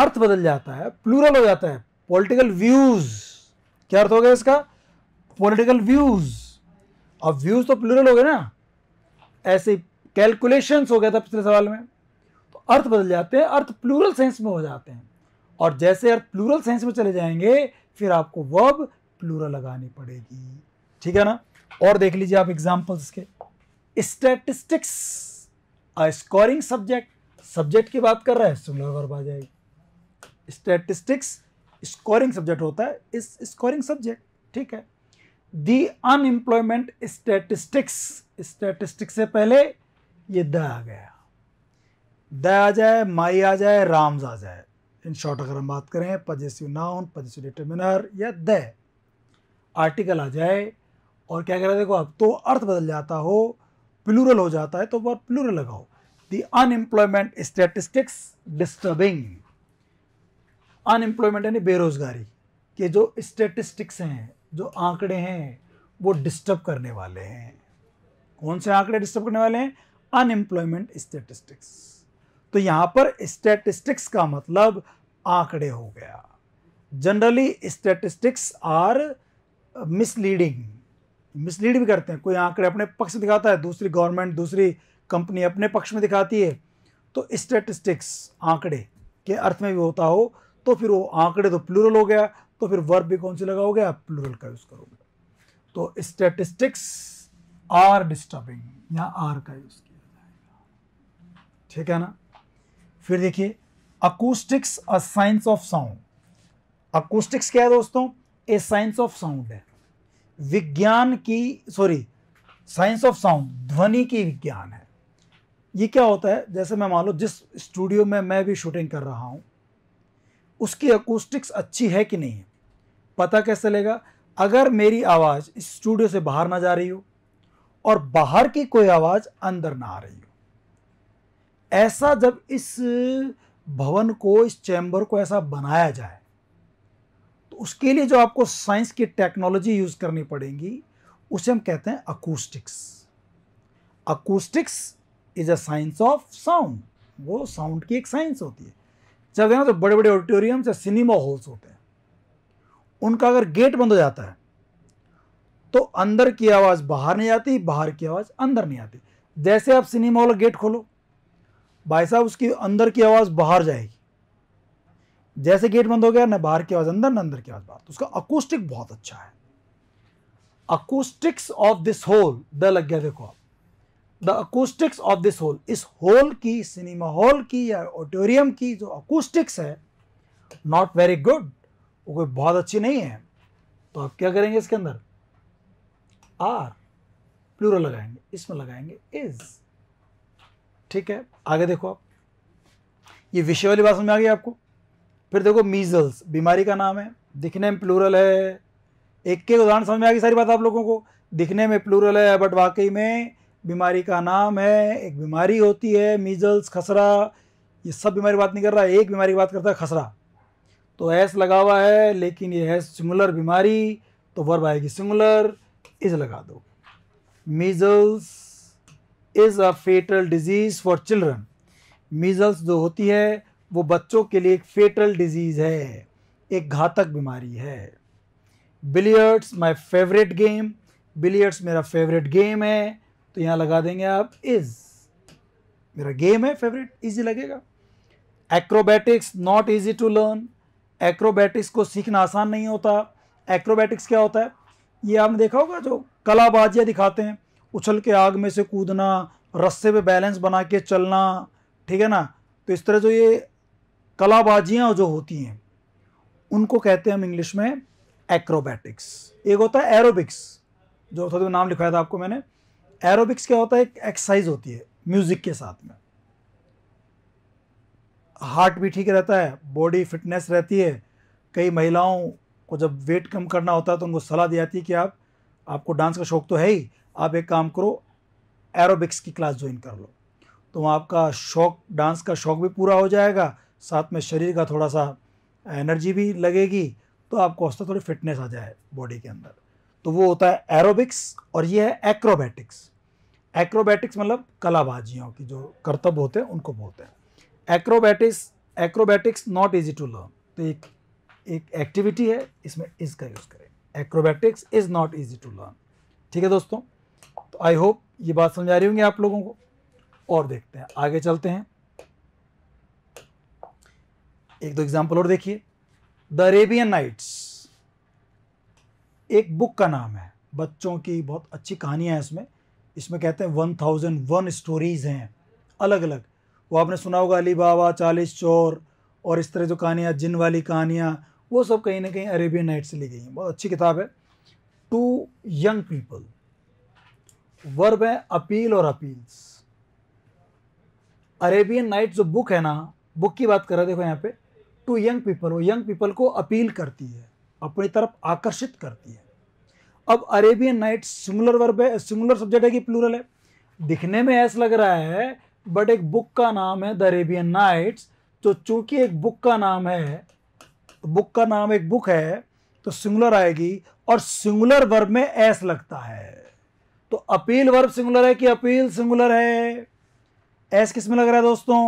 अर्थ बदल जाता है प्लूरल हो जाता है पॉलिटिकल व्यूज क्या अर्थ हो गया इसका पॉलिटिकल व्यूज अब व्यूज तो प्लूरल हो गए ना ऐसे कैलकुलेशंस हो गया था पिछले सवाल में तो अर्थ बदल जाते हैं अर्थ प्लूरल सेंस में हो जाते हैं और जैसे अर्थ प्लूरल सेंस में चले जाएंगे फिर आपको वर्ब प्लूरल लगानी पड़ेगी ठीक है ना और देख लीजिए आप एग्जाम्पल्स के स्टेटिस्टिक्स स्कोरिंग सब्जेक्ट सब्जेक्ट की बात कर रहा है सिमिलर वर्ब आ जाएगी स्टैटिस्टिक्स स्कोरिंग सब्जेक्ट होता है इस स्कोरिंग सब्जेक्ट ठीक है दी अनएम्प्लॉयमेंट स्टैटिस्टिक्स स्टैटिस्टिक्स से पहले ये द आ गया द आ जाए माई आ जाए राम्स आ जाए इन शॉर्ट अगर हम बात करें पजेसिव नाउन पजेसिव डिटर्मिनर या द आर्टिकल आ जाए और क्या कह रहे देखो अब तो अर्थ बदल जाता हो प्लूरल हो जाता है तो वह प्लूरल लगाओ the unemployment statistics disturbing unemployment यानी बेरोज़गारी के जो स्टेटिस्टिक्स हैं जो आंकड़े हैं वो डिस्टर्ब करने वाले हैं कौन से आंकड़े डिस्टर्ब करने वाले हैं अनएम्प्लॉयमेंट स्टेटिस्टिक्स तो यहाँ पर स्टेटिस्टिक्स का मतलब आंकड़े हो गया generally statistics are misleading mislead भी करते हैं कोई आंकड़े अपने पक्ष दिखाता है दूसरी गवर्नमेंट दूसरी कंपनी अपने पक्ष में दिखाती है तो स्टेटिस्टिक्स आंकड़े के अर्थ में भी होता हो तो फिर वो आंकड़े तो प्लूरल हो गया तो फिर वर्ब भी कौन सी लगाओगे आप प्लूरल का यूज़ करोगे तो स्टेटिस्टिक्स आर डिस्टर्बिंग या आर का यूज़ किया जाएगा ठीक है ना फिर देखिए acoustics a science of sound acoustics क्या है दोस्तों ए साइंस ऑफ साउंड है विज्ञान की सॉरी साइंस ऑफ साउंड ध्वनि की विज्ञान है ये क्या होता है जैसे मैं मान लो जिस स्टूडियो में मैं भी शूटिंग कर रहा हूं उसकी अकूस्टिक्स अच्छी है कि नहीं है पता कैसे लेगा अगर मेरी आवाज़ इस स्टूडियो से बाहर ना जा रही हो और बाहर की कोई आवाज़ अंदर ना आ रही हो ऐसा जब इस भवन को इस चैम्बर को ऐसा बनाया जाए तो उसके लिए जो आपको साइंस की टेक्नोलॉजी यूज़ करनी पड़ेगी उसे हम कहते हैं acoustics acoustics is a science of sound वो साउंड की एक साइंस होती है जब देखना तो बड़े बड़े ऑडिटोरियम्स या सिनेमा हॉल्स होते हैं उनका अगर गेट बंद हो जाता है तो अंदर की आवाज़ बाहर नहीं आती बाहर की आवाज़ अंदर नहीं आती जैसे आप सिनेमा हॉल गेट खोलो भाई साहब उसकी अंदर की आवाज़ बाहर जाएगी जैसे गेट बंद हो गया ना बाहर की आवाज़ अंदर ना अंदर की आवाज़ बाहर तो उसका अकोस्टिक बहुत अच्छा है acoustics of this hall the लग गया देखो आप the acoustics of this hall इस होल की सिनेमा हॉल की या ऑडिटोरियम की जो अकूस्टिक्स है नॉट वेरी गुड वो कोई बहुत अच्छी नहीं है तो आप क्या करेंगे इसके अंदर आर प्लूरल लगाएंगे इसमें लगाएंगे इज ठीक है आगे देखो आप ये विषय वाली बात समझ में आ गई आपको फिर देखो मीजल्स बीमारी का नाम है दिखने में प्लूरल है एक के उदाहरण समझ में आ गई सारी बात आप लोगों को दिखने में प्लूरल है बट वाकई में बीमारी का नाम है एक बीमारी होती है मीजल्स खसरा ये सब बीमारी बात नहीं कर रहा है एक बीमारी की बात करता है खसरा तो ऐस लगा हुआ है लेकिन ये है सिंगुलर बीमारी तो वर्ब आएगी सिंगुलर इज लगा दो measles is a fatal disease for children measles जो होती है वो बच्चों के लिए एक फेटल डिजीज़ है एक घातक बीमारी है billiards my favourite game billiards मेरा फेवरेट गेम है तो यहाँ लगा देंगे आप इज मेरा गेम है फेवरेट इजी लगेगा acrobatics not easy to learn acrobatics को सीखना आसान नहीं होता एक्रोबैटिक्स क्या होता है ये आपने देखा होगा जो कलाबाजियाँ दिखाते हैं उछल के आग में से कूदना रस्से पे बैलेंस बना के चलना ठीक है ना तो इस तरह जो ये कलाबाजियाँ जो होती हैं उनको कहते हैं हम इंग्लिश में एक्रोबैटिक्स एक होता है एरोबिक्स जो थोड़ा नाम लिखाया था आपको मैंने एरोबिक्स क्या होता है एक एक्सरसाइज होती है म्यूज़िक के साथ में हार्ट भी ठीक रहता है बॉडी फिटनेस रहती है कई महिलाओं को जब वेट कम करना होता है तो उनको सलाह दी जाती है कि आप आपको डांस का शौक तो है ही आप एक काम करो एरोबिक्स की क्लास ज्वाइन कर लो तो आपका शौक डांस का शौक भी पूरा हो जाएगा साथ में शरीर का थोड़ा सा एनर्जी भी लगेगी तो आपको उसका थोड़ी फिटनेस आ जाए बॉडी के अंदर तो वो होता है एरोबिक्स और ये है एक्रोबैटिक्स एक्रोबैटिक्स मतलब कलाबाजियों की जो कर्तव्य होते हैं उनको बोलते हैं acrobatics acrobatics not easy to learn तो एक एक एक्टिविटी है इसमें इसका यूज़ करें acrobatics is not easy to learn ठीक है दोस्तों तो आई होप ये बात समझा रही होंगी आप लोगों को और देखते हैं आगे चलते हैं एक दो एग्जाम्पल और देखिए द अरेबियन नाइट्स एक बुक का नाम है बच्चों की बहुत अच्छी कहानियां हैं इसमें इसमें कहते हैं वन थाउजेंड वन स्टोरीज़ हैं अलग अलग वो आपने सुना होगा अली बाबा चालीस चोर और इस तरह जो कहानियाँ जिन वाली कहानियाँ वो सब कहीं ना कहीं अरेबियन नाइट से ली गई हैं बहुत अच्छी किताब है टू यंग पीपल वर्ब है अपील और अपील्स अरेबियन नाइट जो बुक है ना बुक की बात कर रहे देखो यहाँ पे टू यंग पीपल वो यंग पीपल को अपील करती है अपनी तरफ आकर्षित करती है अब अरेबियन नाइट सिमुलर वर्ब है सिमुलर सब्जेक्ट है कि प्लूरल है दिखने में ऐसा लग रहा है बट एक बुक का नाम है द अरेबियन नाइट्स तो चूंकि एक बुक का नाम है बुक का नाम एक बुक है तो सिंगुलर आएगी और सिंगुलर वर्ब में एस लगता है तो अपील वर्ब सिंगुलर है कि अपील सिंगुलर है एस किस में लग रहा है दोस्तों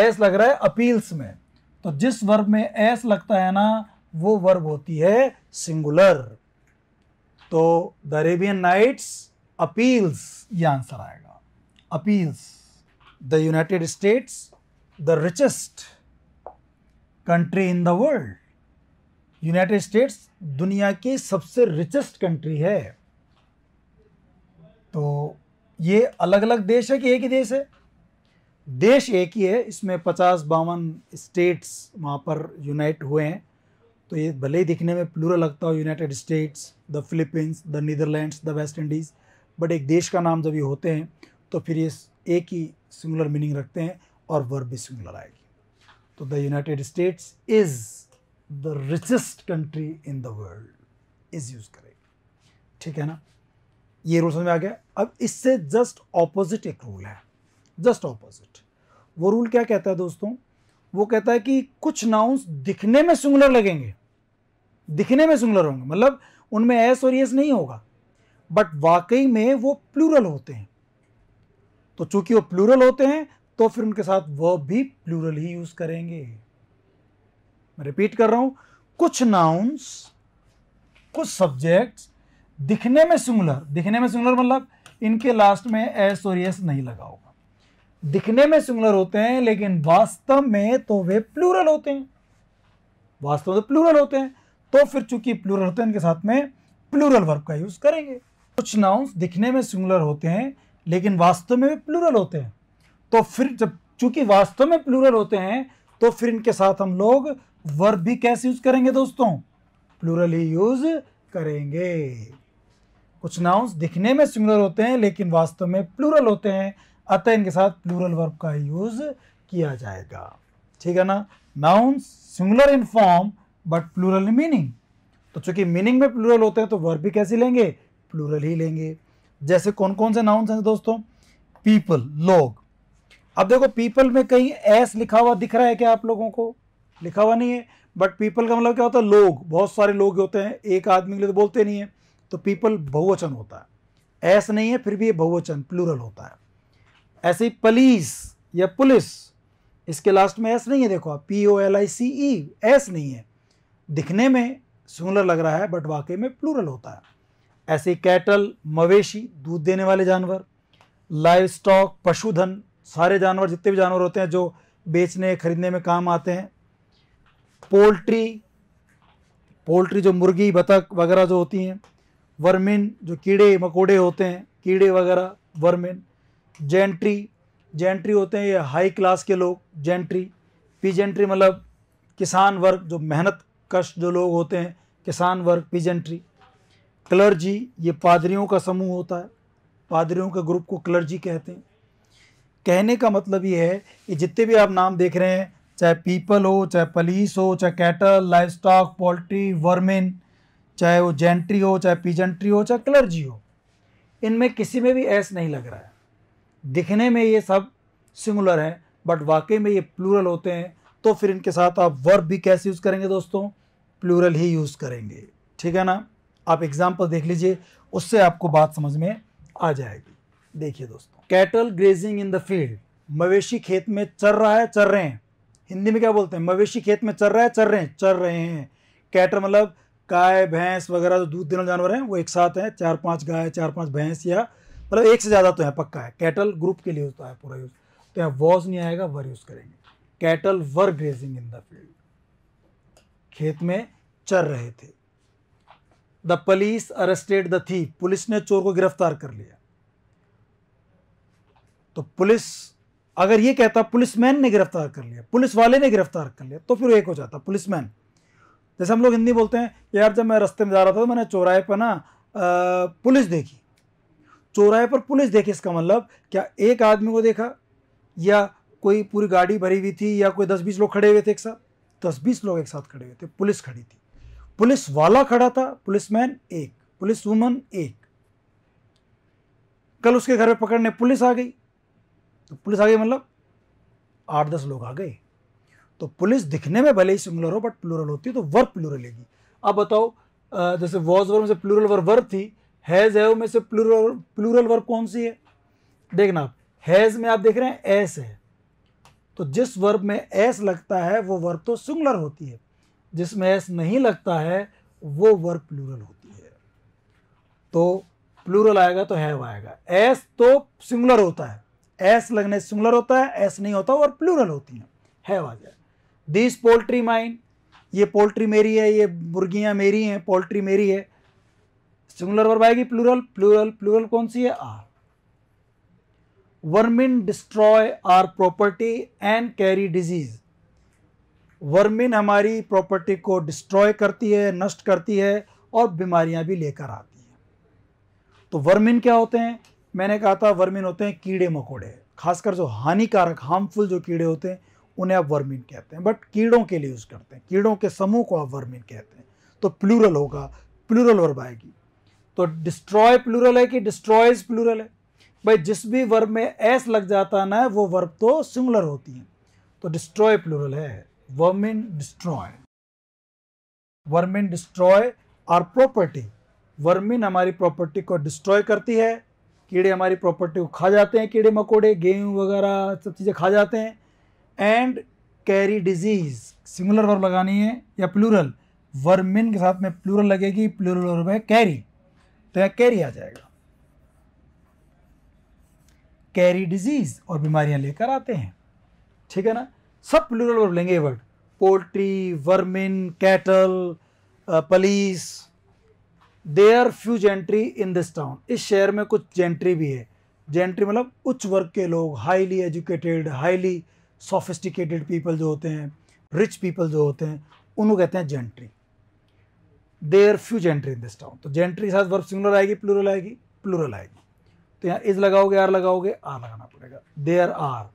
एस लग रहा है अपील्स में तो जिस वर्ब में एस लगता है ना वो वर्ब होती है सिंगुलर तो द अरेबियन नाइट्स अपील्स ये आंसर आएगा appeals the United States the richest country in the world United States दुनिया की सबसे रिचेस्ट कंट्री है तो ये अलग अलग देश है कि एक ही देश है देश एक ही है इसमें पचास बावन स्टेट्स वहाँ पर यूनाइट हुए हैं तो ये भले ही दिखने में प्लूरल लगता हो United States the Philippines the Netherlands the West Indies but एक देश का नाम जब ये होते हैं तो फिर ये एक ही सिंगुलर मीनिंग रखते हैं और वर्ब भी सिंगुलर आएगी तो the United States is the richest country in the world is use करेगी ठीक है ना ये रूल समझ में आ गया अब इससे जस्ट ऑपोजिट एक रूल है जस्ट ऑपोजिट वो रूल क्या कहता है दोस्तों वो कहता है कि कुछ नाउंस दिखने में सुंगलर लगेंगे दिखने में सुंगलर होंगे मतलब उनमें एस और एस नहीं होगा बट वाकई में वो प्लूरल होते हैं तो चूंकि वो प्लूरल होते हैं तो फिर उनके साथ वर्ब भी प्लूरल ही यूज करेंगे मैं रिपीट कर रहा हूं कुछ नाउंस कुछ सब्जेक्ट्स दिखने में सिंगुलर दिखने में सिंगुलर मतलब इनके लास्ट में एस और एस नहीं लगा होगा दिखने में सिंगुलर होते हैं लेकिन वास्तव में तो वे प्लूरल होते हैं वास्तव में तो प्लूरल होते हैं तो फिर चूंकि प्लूरल होते हैं इनके साथ में प्लूरल वर्ब का यूज़ करेंगे कुछ नाउंस दिखने में सिंगुलर होते हैं लेकिन वास्तव में भी प्लूरल होते हैं तो फिर जब चूंकि वास्तव में प्लूरल होते हैं तो फिर इनके साथ हम लोग वर्ब भी कैसे यूज़ करेंगे दोस्तों प्लूरल ही यूज़ करेंगे कुछ नाउंस दिखने में सिंगुलर होते हैं लेकिन वास्तव में प्लूरल होते हैं अतः इनके साथ प्लूरल वर्ब का यूज किया जाएगा ठीक है ना noun singular in form but plural meaning तो चूंकि मीनिंग में प्लूरल होते हैं तो वर्ब भी कैसे लेंगे प्लूरल ही लेंगे जैसे कौन कौन से नाउन्स हैं दोस्तों पीपल लोग अब देखो पीपल में कहीं एस लिखा हुआ दिख रहा है क्या आप लोगों को लिखा हुआ नहीं है बट पीपल का मतलब क्या होता है लोग बहुत सारे लोग होते हैं एक आदमी के लिए तो बोलते नहीं है तो पीपल बहुवचन होता है ऐस नहीं है फिर भी ये बहुवचन प्लूरल होता है ऐसे ही पुलिस या पुलिस इसके लास्ट में एस नहीं है देखो आप P O L I C E S नहीं है दिखने में सिमुलर लग रहा है बट वाकई में प्लूरल होता है ऐसे ही कैटल मवेशी दूध देने वाले जानवर लाइव स्टॉक पशुधन सारे जानवर जितने भी जानवर होते हैं जो बेचने खरीदने में काम आते हैं पोल्ट्री पोल्ट्री जो मुर्गी बतख वगैरह जो होती हैं वर्मिन जो कीड़े मकोड़े होते हैं कीड़े वगैरह वर्मिन जेंट्री जेंट्री होते हैं ये हाई क्लास के लोग जेंट्री पीजेंट्री मतलब किसान वर्ग जो मेहनत कश जो लोग होते हैं किसान वर्ग पीजेंट्री क्लर्जी ये पादरियों का समूह होता है पादरियों के ग्रुप को क्लर्जी कहते हैं कहने का मतलब ये है कि जितने भी आप नाम देख रहे हैं चाहे पीपल हो चाहे पुलिस हो चाहे cattle livestock poultry vermin चाहे वो जेंट्री हो चाहे पीजेंट्री हो चाहे क्लर्जी हो इनमें किसी में भी ऐस नहीं लग रहा है दिखने में ये सब सिंगुलर हैं बट वाकई में ये प्लूरल होते हैं तो फिर इनके साथ आप वर्ब भी कैसे यूज़ करेंगे दोस्तों प्लूरल ही यूज़ करेंगे ठीक है ना आप एग्जाम्पल देख लीजिए उससे आपको बात समझ में आ जाएगी देखिए दोस्तों cattle grazing in the field मवेशी खेत में चर रहा है चर रहे हैं हिंदी में क्या बोलते हैं मवेशी खेत में चर रहा है चर रहे हैं चर रहे हैं कैटल मतलब गाय भैंस वगैरह जो दूध देने जानवर हैं वो एक साथ हैं चार पांच गाय चार पांच भैंस या मतलब एक से ज़्यादा तो है पक्का है कैटल ग्रुप के लिए होता तो है पूरा यूज़ तो यहाँ वॉज नहीं आएगा वर यूज़ करेंगे cattle were grazing in the field खेत में चर रहे थे द पुलिस अरेस्टेड द थी पुलिस ने चोर को गिरफ्तार कर लिया तो पुलिस अगर ये कहता पुलिसमैन ने गिरफ्तार कर लिया पुलिस वाले ने गिरफ्तार कर लिया तो फिर एक हो जाता पुलिसमैन जैसे हम लोग हिंदी बोलते हैं यार जब मैं रास्ते में जा रहा था तो मैंने चौराहे पर ना पुलिस देखी चौराहे पर पुलिस देखे इसका मतलब क्या एक आदमी को देखा या कोई पूरी गाड़ी भरी हुई थी या कोई दस बीस लोग खड़े हुए थे एक साथ दस बीस लोग एक साथ खड़े हुए थे पुलिस खड़ी थी पुलिस वाला खड़ा था पुलिसमैन एक पुलिस वुमन एक कल उसके घर पर पकड़ने पुलिस आ गई तो पुलिस आ गई मतलब आठ दस लोग आ गए तो पुलिस दिखने में भले ही सिंगुलर हो बट प्लूरल होती है तो वर्ब प्लूरल लेगी अब बताओ जैसे वॉज वर्ब से प्लूरल वर्ब वर्ब थी हैज़ हैव में से प्लूरल प्लूरल वर्ब कौन सी है देखना आप हैज़ में आप देख रहे हैं एस है तो जिस वर्ब में एस लगता है वो वर्ब तो सिंगुलर होती है जिसमें एस नहीं लगता है वो वर्ब प्लूरल होती है तो प्लूरल आएगा तो हैव आएगा एस तो सिंगुलर होता है एस लगने सिंगुलर होता है एस नहीं होता और प्लूरल होती है हैव आ जाए दिस पोल्ट्री माइन ये पोल्ट्री मेरी है ये मुर्गियाँ मेरी हैं पोल्ट्री मेरी है सिंगुलर वर्ब आएगी प्लूरल प्लूरल प्लूरल कौन सी है are vermin destroy our property and carry disease vermin हमारी प्रॉपर्टी को डिस्ट्रॉय करती है नष्ट करती है और बीमारियां भी लेकर आती है तो वर्मिन क्या होते हैं मैंने कहा था वर्मिन होते हैं कीड़े मकोड़े खासकर जो हानिकारक हार्मफुल जो कीड़े होते हैं उन्हें आप वर्मिन कहते हैं बट कीड़ों के लिए यूज़ करते हैं कीड़ों के समूह को आप वर्मिन कहते हैं तो प्लूरल होगा प्लूरल वर्ब आएगी तो डिस्ट्रॉय प्लूरल है कि डिस्ट्रॉयज प्लूरल है भाई जिस भी वर्ब में एस लग जाता है ना वो वर्ब तो सिंगुलर होती तो है तो डिस्ट्रॉय प्लूरल है vermin destroy vermin destroy our property vermin हमारी प्रॉपर्टी को डिस्ट्रॉय करती है कीड़े हमारी प्रॉपर्टी को खा जाते हैं कीड़े मकोड़े गेहूँ वगैरह सब चीज़ें खा जाते हैं and carry disease singular verb लगानी है या प्लूरल वर्मिन के साथ में प्लूरल लगेगी प्लूरल वर्ब है कैरी तो यह कैरी आ जाएगा कैरी डिजीज और बीमारियां लेकर आते हैं ठीक है ना सब प्लूरल वर्ब लेंगे word poultry vermin cattle police there few gentry in this town इस शहर में कुछ जेंट्री भी है जेंट्री मतलब उच्च वर्ग के लोग highly educated highly sophisticated people जो होते हैं रिच पीपल जो होते हैं उनको कहते हैं gentry there few gentry in this town तो जेंट्री साथ वर्ब सिंगुलर आएगी प्लूरल आएगी प्लूरल आएगी तो यहाँ इज लगाओगे आर लगाओगे आर लगाना पड़ेगा देयर आर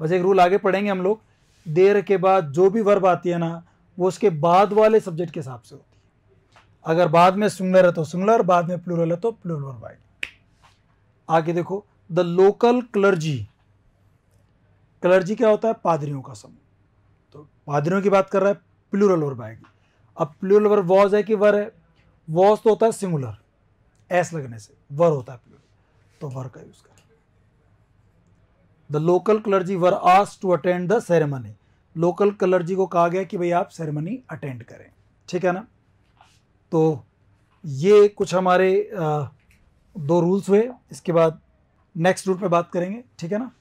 बस एक रूल आगे पढ़ेंगे हम लोग देर के बाद जो भी वर्ब आती है ना वो उसके बाद वाले सब्जेक्ट के हिसाब से होती है अगर बाद में सिंगुलर है तो सिंगुलर बाद में प्लूरल है तो प्लूरल वर्ब आएगी आगे देखो द लोकल क्लर्जी क्लर्जी क्या होता है पादरियों का समूह तो पादरियों की बात कर रहा है प्लूरल वर्ब आएगी अब प्लूरल वर वॉज है कि वर है वॉज तो होता है सिंगुलर एस लगने से वर होता है प्लूरल तो वर का यूज करें द लोकल क्लर्जी वर आस to attend the ceremony local clergy को कहा गया कि भाई आप सेरेमनी अटेंड करें ठीक है ना तो ये कुछ हमारे आ, दो रूल्स हुए इसके बाद नेक्स्ट रूट पे बात करेंगे ठीक है ना